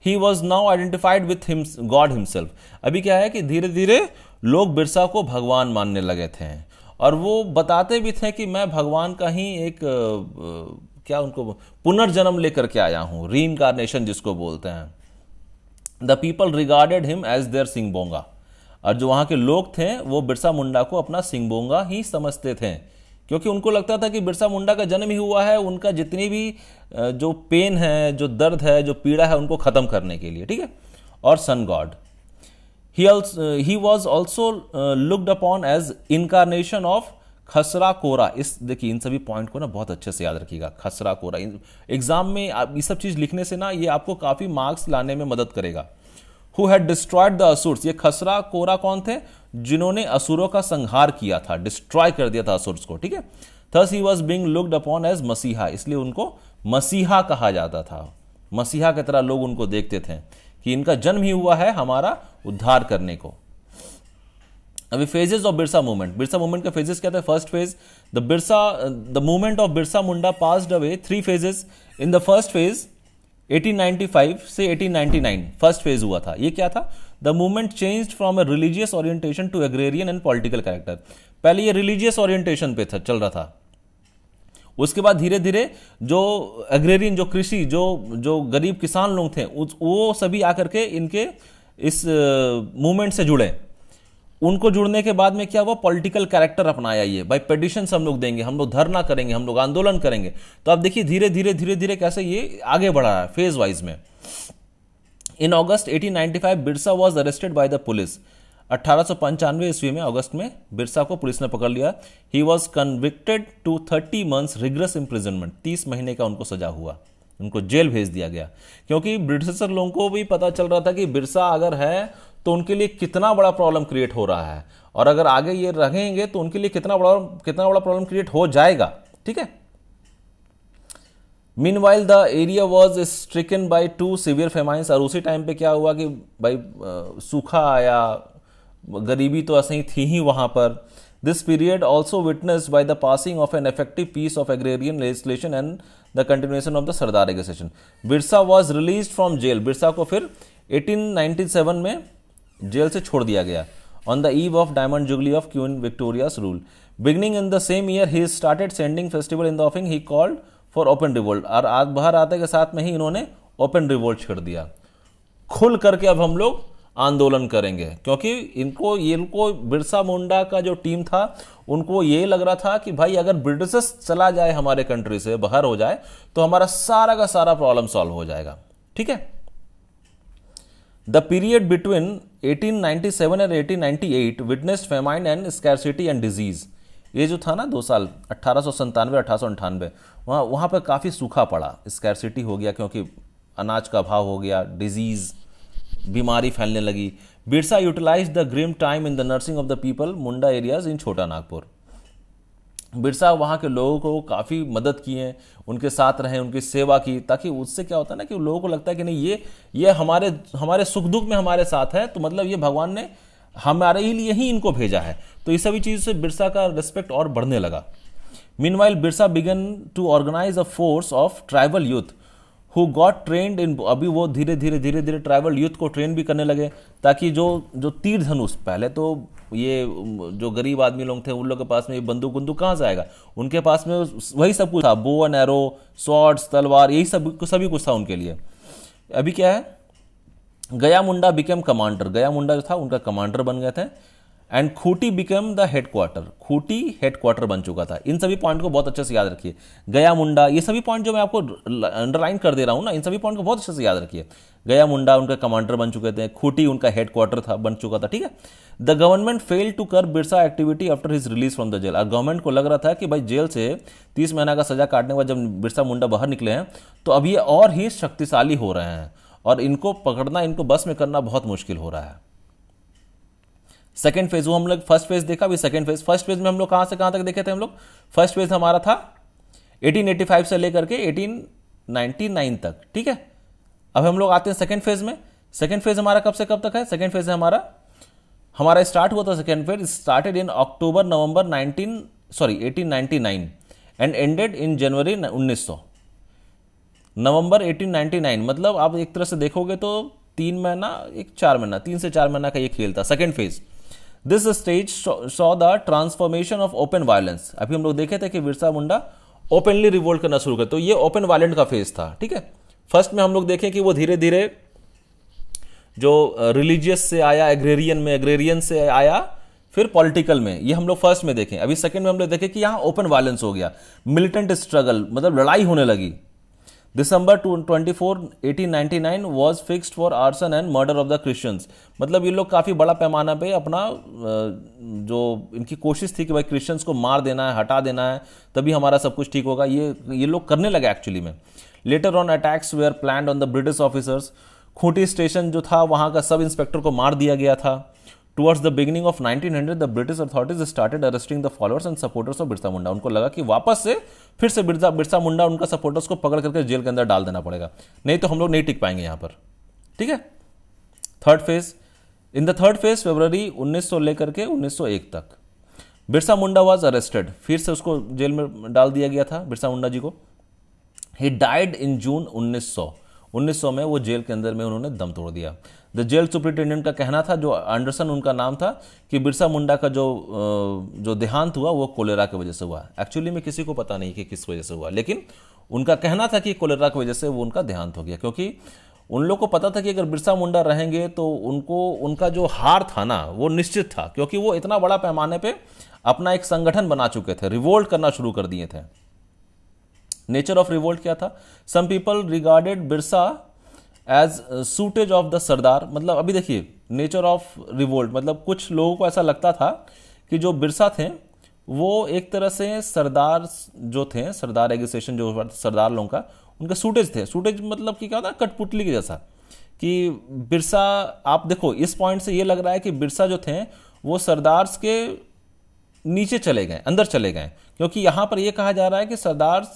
he was now identified with him God himself अभी क्या है कि धीरे धीरे लोग बिरसा को भगवान मानने लगे थे और वो बताते भी थे कि मैं भगवान का ही एक क्या उनको पुनर्जन्म लेकर के आया हूँ री इनकारनेशन जिसको बोलते हैं the people regarded him as their Singbonga और जो वहाँ के लोग थे वो बिरसा मुंडा को अपना सिंगबोंगा ही समझते थे क्योंकि उनको लगता था कि बिरसा मुंडा का जन्म ही हुआ है उनका जितनी भी जो पेन है जो दर्द है जो पीड़ा है उनको ख़त्म करने के लिए ठीक है और sun God he he was also looked upon as incarnation of Khasra Kora इस देखिए इन सभी पॉइंट को ना बहुत अच्छे से याद रखिएगा खसरा कोरा एग्जाम में आप ये सब चीज़ लिखने से ना ये आपको काफ़ी मार्क्स लाने में मदद करेगा who had destroyed the Asurs ये खसरा कोरा कौन थे जिन्होंने असुरों का संहार किया था डिस्ट्रॉय कर दिया था असुरस को ठीक है thus he was being looked upon as मसीहा इसलिए उनको मसीहा कहा जाता था मसीहा की तरह लोग उनको देखते थे कि इनका जन्म ही हुआ है हमारा उद्धार करने को अभी phases of Birsa movement Birsa movement के फेजेस क्या थे first phase the Birsa the movement of Birsa Munda passed away three phases in the first phase 1895 से 1899 फर्स्ट फेज हुआ था ये क्या था the movement change from a religious orientation to agrarian and political character पहले ये रिलीजियस ओरिएंटेशन पे था चल रहा था उसके बाद धीरे धीरे जो एग्रेरियन जो कृषि जो जो गरीब किसान लोग थे उस, वो सभी आकर के इनके इस मूवमेंट uh, से जुड़े उनको जुड़ने के बाद में क्या हुआ पॉलिटिकल कैरेक्टर अपनाया ये भाई पेडिशन हम लोग देंगे हम लोग धरना करेंगे हम लोग आंदोलन करेंगे तो आप देखिए धीरे धीरे धीरे धीरे कैसे ये आगे बढ़ा है फेज वाइज में in August 1895 Birsa was arrested by the police अट्ठारह ईस्वी में अगस्त में बिरसा को पुलिस ने पकड़ लिया he was convicted to thirty months rigorous imprisonment तीस महीने का उनको सजा हुआ उनको जेल भेज दिया गया क्योंकि ब्रिटिशर लोगों को भी पता चल रहा था कि बिरसा अगर है तो उनके लिए कितना बड़ा प्रॉब्लम क्रिएट हो रहा है और अगर आगे ये रहेंगे तो उनके लिए कितना बड़ा कितना बड़ा प्रॉब्लम क्रिएट हो जाएगा ठीक है meanwhile the area was stricken by two severe famines और उसी टाइम पे क्या हुआ कि भाई सूखा आया गरीबी तो ऐसे ही थी ही वहां पर this period also witness by the passing of an effective piece of agrarian legislation and the continuation of the sardar agitation Birsa was release from jail Birsa को फिर 1897 में जेल से छोड़ दिया गया on the eve of diamond jubilee of Queen Victoria's rule beginning in the same year he started sending festival in the offing he called for open revolt और आज बाहर आते के साथ में ही इन्होंने ओपन रिवोल्ट छेड़ दिया खुल करके अब हम लोग आंदोलन करेंगे क्योंकि इनको ये इनको बिरसा मुंडा का जो टीम था उनको ये लग रहा था कि भाई अगर ब्रिटिश चला जाए हमारे कंट्री से बाहर हो जाए तो हमारा सारा का सारा प्रॉब्लम सॉल्व हो जाएगा ठीक है The period between 1897 and 1898 witnessed famine and scarcity and disease. ये जो था ना दो साल अट्ठारह सौ संतानवे अठारह सौ अंठानवे वहाँ वहाँ पर काफ़ी सूखा पड़ा स्कैरसिटी हो गया क्योंकि अनाज का अभाव हो गया डिजीज़ बीमारी फैलने लगी Birsa utilise the grim time in the nursing of the people Munda areas in Chota Nagpur Birsa वहाँ के लोगों को काफ़ी मदद की है उनके साथ रहे उनकी सेवा की ताकि उससे क्या होता है ना कि लोगों को लगता है कि नहीं ये ये हमारे हमारे सुख दुख में हमारे साथ है तो मतलब ये भगवान ने हमारे ही लिए ही इनको भेजा है तो ये सभी चीज़ से बिरसा का रिस्पेक्ट और बढ़ने लगा meanwhile Birsa began to organise a force of tribal youth who got trained in अभी वो धीरे धीरे धीरे धीरे ट्राइबल यूथ को ट्रेन भी करने लगे ताकि जो जो तीर धनुष पहले तो ये जो गरीब आदमी लोग थे उन लोग के पास में ये बंदूक बंदूक कहाँ से आएगा उनके पास में वही सब कुछ था बो एंड एरो शॉर्ट्स तलवार यही सब सभी कुछ था उनके लिए अभी क्या है गया मुंडा बिकेम कमांडर गया मुंडा जो था उनका कमांडर बन गए थे and Khunti became the headquarter Khunti headquarter बन चुका था इन सभी पॉइंट को बहुत अच्छे से याद रखिए गया मुंडा ये सभी पॉइंट जो मैं आपको अंडरलाइन कर दे रहा हूँ ना इन सभी पॉइंट को बहुत अच्छे से याद रखिए गया मुंडा उनका कमांडर बन चुके थे खूटी उनका हेडक्वार्टर था बन चुका था ठीक है द गवर्नमेंट फेल टू कर Birsa activity after his release from the jail और गवर्नमेंट को लग रहा था कि भाई जेल से तीस महीना का सजा काटने के बाद जब बिरसा मुंडा बाहर निकले हैं तो अब ये और ही शक्तिशाली हो रहे हैं और इनको पकड़ना इनको बस में करना बहुत मुश्किल हो रहा है सेकेंड फेज वो हम लोग फर्स्ट फेज देखा अभी सेकेंड फेज फर्स्ट फेज में हम लोग कहाँ से कहाँ तक देखे थे हम लोग फर्स्ट फेज हमारा था 1885 से लेकर के 1899 तक ठीक है अब हम लोग आते हैं सेकेंड फेज में सेकेंड फेज हमारा कब से कब तक है सेकेंड फेज है हमारा हमारा स्टार्ट हुआ था second phase started in October November 19 sorry 1899 and ended in January 1900 November 1899 मतलब आप एक तरह से देखोगे तो तीन महीना एक चार महीना तीन से चार महीना का ये खेल था second phase this stage saw the transformation of open violence अभी हम लोग देखे थे कि बिरसा मुंडा ओपनली रिवोल्ट करना शुरू करते तो ये ओपन वायलेंट का फेज था ठीक है फर्स्ट में हम लोग देखें कि वो धीरे धीरे जो रिलीजियस से आया एग्रेरियन में एग्रेरियन से आया फिर पॉलिटिकल में ये हम लोग फर्स्ट में देखें अभी सेकंड में हम लोग देखें कि यहाँ ओपन वायलेंस हो गया मिलिटेंट स्ट्रगल मतलब लड़ाई होने लगी December 24, nine was fixed for arson and murder of the Christians मतलब ये लोग काफ़ी बड़ा पैमाना पे अपना जो इनकी कोशिश थी कि भाई क्रिश्चियंस को मार देना है हटा देना है तभी हमारा सब कुछ ठीक होगा ये ये लोग करने लगे एक्चुअली में later on attacks were plan on the British officers Khunti station जो था वहाँ का सब इंस्पेक्टर को मार दिया गया था towards the beginning of 1900 the British authorities started arresting the followers and supporters of Birsa Munda उनको लगा कि वापस से फिर से बिरसा बिरसा मुंडा उनका सपोर्टर्स को पकड़ करके जेल के अंदर डाल देना पड़ेगा नहीं तो हम लोग नहीं टिक पाएंगे यहाँ पर ठीक है third phase in the third phase February 1900 लेकर के 1901 तक बिरसा मुंडा वॉज अरेस्टेड फिर से उसको जेल में डाल दिया गया था बिरसा मुंडा जी को ही डाइड इन जून 1900 1900 में वो जेल के अंदर में उन्होंने दम तोड़ दिया द जेल सुप्रिंटेंडेंट का कहना था जो एंडरसन उनका नाम था कि बिरसा मुंडा का जो जो देहांत हुआ वो कोलेरा की वजह से हुआ एक्चुअली में किसी को पता नहीं कि किस वजह से हुआ लेकिन उनका कहना था कि कोलेरा की वजह से वो उनका देहांत हो गया क्योंकि उन लोग को पता था कि अगर बिरसा मुंडा रहेंगे तो उनको उनका जो हार था ना वो निश्चित था क्योंकि वो इतना बड़ा पैमाने पर अपना एक संगठन बना चुके थे रिवोल्ट करना शुरू कर दिए थे नेचर ऑफ रिवोल्ट क्या था some people regarded Birsa as सूटेज ऑफ द सरदार मतलब अभी देखिए नेचर ऑफ रिवोल्ट मतलब कुछ लोगों को ऐसा लगता था कि जो बिरसा थे वो एक तरह से सरदार जो थे सरदार एग्रीसेशन जो सरदार लोगों का उनका सूटेज थे सूटेज मतलब कि क्या होता है कठपुतली के जैसा कि बिरसा आप देखो इस पॉइंट से ये लग रहा है कि बिरसा जो थे वो सरदार्स के नीचे चले गए अंदर चले गए क्योंकि यहाँ पर यह कहा जा रहा है कि सरदार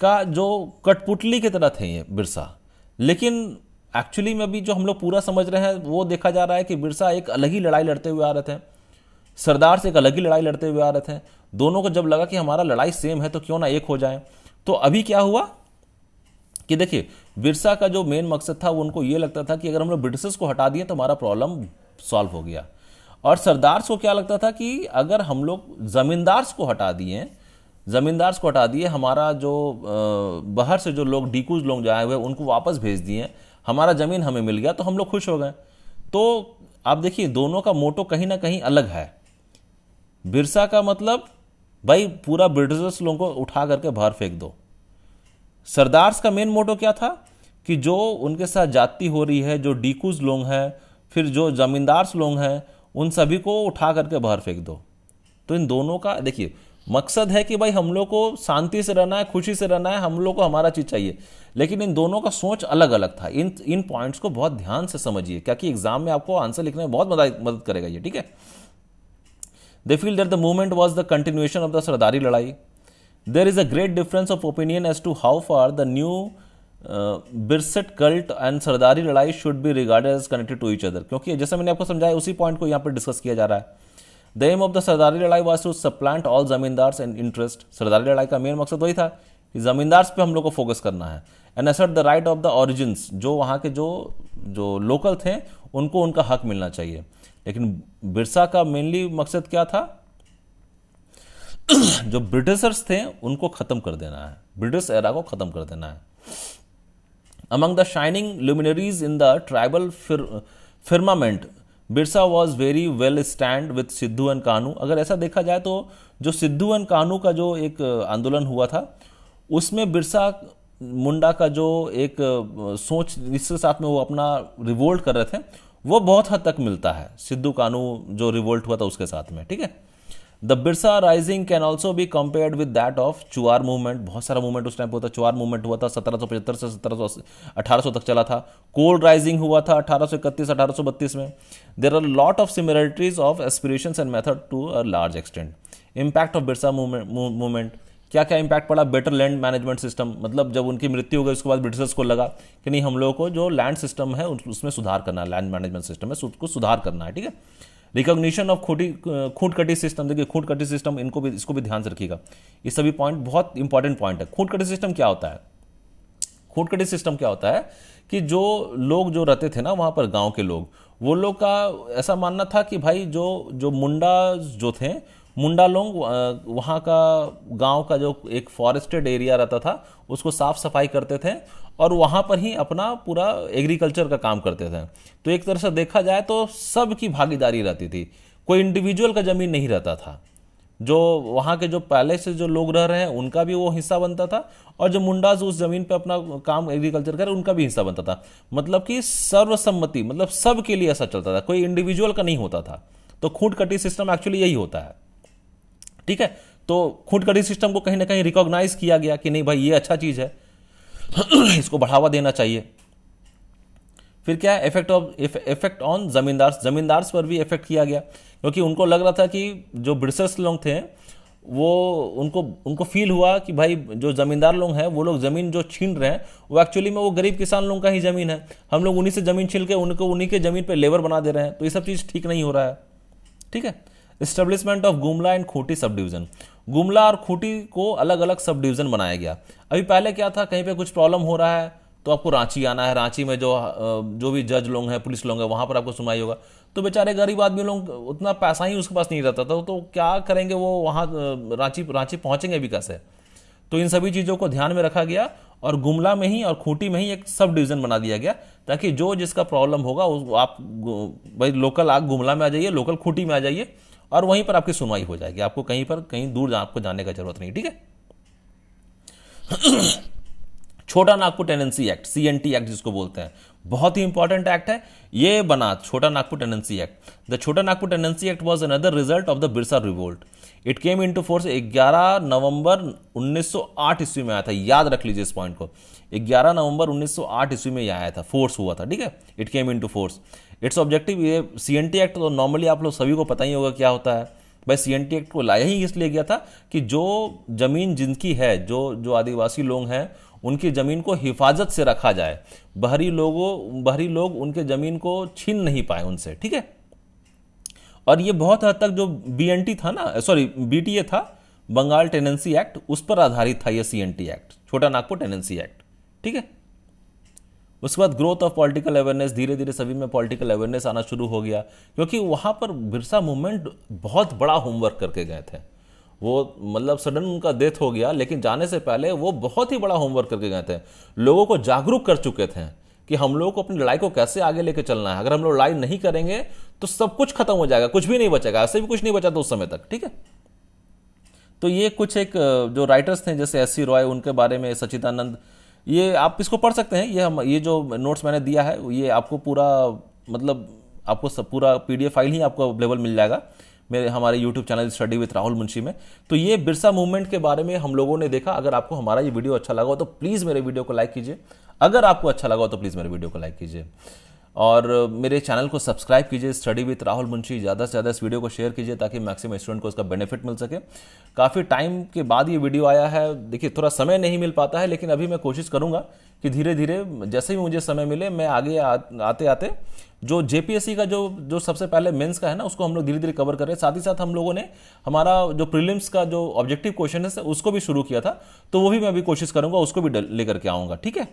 का जो कठपुतली की तरह थे ये बिरसा लेकिन एक्चुअली में अभी जो हम लोग पूरा समझ रहे हैं वो देखा जा रहा है कि बिरसा एक अलग ही लड़ाई लड़ते हुए आ रहे थे सरदार से एक अलग ही लड़ाई लड़ते हुए आ रहे थे दोनों को जब लगा कि हमारा लड़ाई सेम है तो क्यों ना एक हो जाए तो अभी क्या हुआ कि देखिए बिरसा का जो मेन मकसद था वो उनको ये लगता था कि अगर हम लोग ब्रिटिशर्स को हटा दिए तो हमारा प्रॉब्लम सॉल्व हो गया और सरदार्स को क्या लगता था कि अगर हम लोग जमींदार्स को हटा दिए ज़मींदार्स को हटा दिए हमारा जो बाहर से जो लोग डीकूज लोग जो आए हुए उनको वापस भेज दिए हमारा ज़मीन हमें मिल गया तो हम लोग खुश हो गए तो आप देखिए दोनों का मोटो कहीं ना कहीं अलग है बिरसा का मतलब भाई पूरा ब्रिटिशर्स लोगों को उठा करके बाहर फेंक दो सरदार्स का मेन मोटो क्या था कि जो उनके साथ जाति हो रही है जो डीकूज लोग हैं फिर जो ज़मींदार्स लोग हैं उन सभी को उठा करके बाहर फेंक दो तो इन दोनों का देखिए मकसद है कि भाई हम लोग को शांति से रहना है खुशी से रहना है हम लोग को हमारा चीज़ चाहिए लेकिन इन दोनों का सोच अलग अलग था इन इन पॉइंट्स को बहुत ध्यान से समझिए क्या कि एग्जाम में आपको आंसर लिखने में बहुत मदद मदद करेगा ये ठीक है they feel that the movement was the continuation of the Sardari Larai there is a great difference of opinion as to how far the new Birsait cult and Sardari Larai should be regarded as connected to each other क्योंकि जैसे मैंने आपको समझाया उसी point को यहाँ पर discuss किया जा रहा है the aim of the Sardari Larai was to supplant all zamindars and interest Sardari Larai का मेन मकसद वही था कि जमींदार्स पे हम लोग को फोकस करना है and assert the right of the ऑरिजिनस जो वहाँ के जो जो लोकल थे उनको उनका हक मिलना चाहिए लेकिन बिरसा का मेनली मकसद क्या था जो ब्रिटिशर्स थे उनको ख़त्म कर देना है ब्रिटिश एरा को ख़त्म कर देना है among the shining luminaries in the tribal फिर firmament Birsa was very well stand with Sidhu and Kanu अगर ऐसा देखा जाए तो जो सिद्धू एंड कानू का जो एक आंदोलन हुआ था उसमें बिरसा मुंडा का जो एक सोच जिसके साथ में वो अपना रिवोल्ट कर रहे थे वो बहुत हद तक मिलता है सिद्धू कानू जो रिवोल्ट हुआ था उसके साथ में ठीक है the Birsa rising can also be compared with that of Chuar movement बहुत सारा मूवमेंट उस टाइम होता था चुआर मूवमेंट हुआ था सत्रह सौ पचहत्तर से सत्रह सौ अठारह सौ तक चला था कोल्ड राइजिंग हुआ था अठारह अठारह सौ इकतीस सौ बत्तीस में there are lot of similarities of aspiration and method to a large extent impact of Birsa movement क्या क्या इम्पैक्ट पड़ा बेटर लैंड मैनेजमेंट सिस्टम मतलब जब उनकी मृत्यु हो गई उसके बाद ब्रिटिशर्स को लगा कि नहीं हम लोगों को जो लैंड सिस्टम है उसमें सुधार करना है लैंड मैनेजमेंट सिस्टम है उसको सुधार करना है ठीक है रिकॉग्निशन ऑफ खूटी खूंट कटी सिस्टम देखिए खूंट कटी सिस्टम इनको भी इसको भी ध्यान से रखिएगा ये सभी पॉइंट बहुत इंपॉर्टेंट पॉइंट है खूट कटी सिस्टम क्या होता है खूटकटी कटी सिस्टम क्या होता है कि जो लोग जो रहते थे ना वहाँ पर गाँव के लोग वो लोग का ऐसा मानना था कि भाई जो जो मुंडा जो थे मुंडा वहाँ का गांव का जो एक फॉरेस्टेड एरिया रहता था उसको साफ सफाई करते थे और वहाँ पर ही अपना पूरा एग्रीकल्चर का काम करते थे तो एक तरह से देखा जाए तो सब की भागीदारी रहती थी कोई इंडिविजुअल का ज़मीन नहीं रहता था जो वहाँ के जो पहले से जो लोग रह रहे हैं उनका भी वो हिस्सा बनता था और जो मुंडाज उस ज़मीन पे अपना काम एग्रीकल्चर कर उनका भी हिस्सा बनता था मतलब कि सर्वसम्मति मतलब सब के लिए ऐसा चलता था कोई इंडिविजुअल का नहीं होता था तो खूंट कटी सिस्टम एक्चुअली यही होता है ठीक है तो खुदकड़ी सिस्टम को कहीं ना कहीं रिकॉग्नाइज किया गया कि नहीं भाई ये अच्छा चीज़ है इसको बढ़ावा देना चाहिए फिर क्या है effect of effect on zamindars zamindars पर भी इफेक्ट किया गया क्योंकि उनको लग रहा था कि जो ब्रिटिशर्स लोग थे वो उनको उनको फील हुआ कि भाई जो ज़मींदार लोग हैं वो लोग ज़मीन जो छीन रहे हैं वो एक्चुअली में वो गरीब किसान लोगों का ही ज़मीन है हम लोग उन्हीं से ज़मीन छीन के उनको उन्हीं के ज़मीन पर लेबर बना दे रहे हैं तो ये सब चीज़ ठीक नहीं हो रहा है ठीक है establishment of Gumla and Khunti sub division Gumla और खूंटी को अलग अलग सब डिवीज़न बनाया गया अभी पहले क्या था कहीं पे कुछ प्रॉब्लम हो रहा है तो आपको रांची आना है रांची में जो जो भी जज लोग हैं पुलिस लोग हैं वहाँ पर आपको सुनवाई होगा तो बेचारे गरीब आदमी लोग उतना पैसा ही उसके पास नहीं रहता था तो क्या करेंगे वो वहाँ रांची रांची पहुँचेंगे भी कैसे तो इन सभी चीज़ों को ध्यान में रखा गया और गुमला में ही और खूंटी में ही एक सब डिवीज़न बना दिया गया ताकि जो जिसका प्रॉब्लम होगा वो आप भाई लोकल आप गुमला में आ जाइए लोकल खूंटी में आ जाइए और वहीं पर आपकी सुनवाई हो जाएगी आपको कहीं पर कहीं दूर आपको जाने का जरूरत नहीं ठीक है Chota Nagpur tenancy act C act जिसको बोलते हैं बहुत ही इंपॉर्टेंट एक्ट है ये बना छोटा Nagpur tenancy act the Chota Nagpur tenancy act was another result of the Birsa revolt it came into force ग्यारह नवंबर 1908 ईस्वी में आया था याद रख लीजिए इस पॉइंट को 11 नवंबर 1908 ईस्वी में आया था फोर्स हुआ था ठीक है it came into force its objective ये सी एन टी एक्ट तो नॉर्मली आप लोग सभी को पता ही होगा क्या होता है भाई सी एन टी एक्ट को लाया ही इसलिए गया था कि जो ज़मीन जिनकी है जो जो आदिवासी लोग हैं उनकी ज़मीन को हिफाजत से रखा जाए बहरी लोगों बहरी लोग उनके ज़मीन को छीन नहीं पाए उनसे ठीक है और ये बहुत हद तक जो बी था ना सॉरी बी था बंगाल टेनेंसी एक्ट उस पर आधारित था ये सी एक्ट छोटा नागपुर टेनेंसी एक्ट ठीक है उसके बाद ग्रोथ ऑफ पॉलिटिकल अवेयरनेस धीरे धीरे सभी में पॉलिटिकल अवेयरनेस आना शुरू हो गया क्योंकि वहाँ पर बिरसा मूवमेंट बहुत बड़ा होमवर्क करके गए थे वो मतलब सडन उनका डेथ हो गया लेकिन जाने से पहले वो बहुत ही बड़ा होमवर्क करके गए थे लोगों को जागरूक कर चुके थे कि हम लोगों को अपनी लड़ाई को कैसे आगे लेके चलना है अगर हम लोग लड़ाई नहीं करेंगे तो सब कुछ खत्म हो जाएगा कुछ भी नहीं बचेगा ऐसे भी कुछ नहीं बचा था उस समय तक ठीक है तो ये कुछ एक जो राइटर्स थे जैसे एस सी रॉय उनके बारे में सचिदानंद ये आप इसको पढ़ सकते हैं ये हम ये जो नोट्स मैंने दिया है ये आपको पूरा मतलब आपको सब पूरा पी फाइल ही आपको अवेलेबल मिल जाएगा मेरे हमारे YouTube channel study with Rahul Munshi में तो ये बिरसा मूवमेंट के बारे में हम लोगों ने देखा अगर आपको हमारा ये वीडियो अच्छा लगा हो तो प्लीज़ मेरे वीडियो को लाइक कीजिए अगर आपको अच्छा लगा हो तो प्लीज़ मेरे वीडियो को लाइक कीजिए और मेरे चैनल को सब्सक्राइब कीजिए स्टडी विथ राहुल मुंशी ज़्यादा से ज़्यादा इस वीडियो को शेयर कीजिए ताकि मैक्सिमम स्टूडेंट को इसका बेनिफिट मिल सके काफ़ी टाइम के बाद ये वीडियो आया है देखिए थोड़ा समय नहीं मिल पाता है लेकिन अभी मैं कोशिश करूँगा कि धीरे धीरे जैसे ही मुझे समय मिले मैं आगे आ, आते आते जो जे का जो जो सबसे पहले मेंस का है ना उसको हम लोग धीरे धीरे कवर कर रहे हैं साथ ही साथ हम लोगों ने हमारा जो प्रीलिम्स का जो ऑब्जेक्टिव क्वेश्चन है उसको भी शुरू किया था तो वो भी मैं अभी कोशिश करूँगा उसको भी लेकर के आऊँगा ठीक है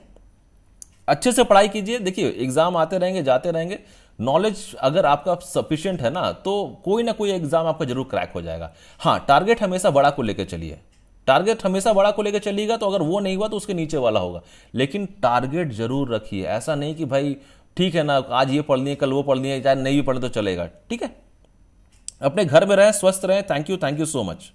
अच्छे से पढ़ाई कीजिए देखिए एग्जाम आते रहेंगे जाते रहेंगे नॉलेज अगर आपका सफिशियंट है ना तो कोई ना कोई एग्जाम आपका जरूर क्रैक हो जाएगा हाँ टारगेट हमेशा बड़ा को लेकर चलिए टारगेट हमेशा बड़ा को लेकर चलिएगा तो अगर वो नहीं हुआ तो उसके नीचे वाला होगा लेकिन टारगेट जरूर रखिए ऐसा नहीं कि भाई ठीक है ना आज ये पढ़नी है कल वो पढ़नी है चाहे नहीं भी पढ़े तो चलेगा ठीक है अपने घर में रहें स्वस्थ रहें thank you thank you so much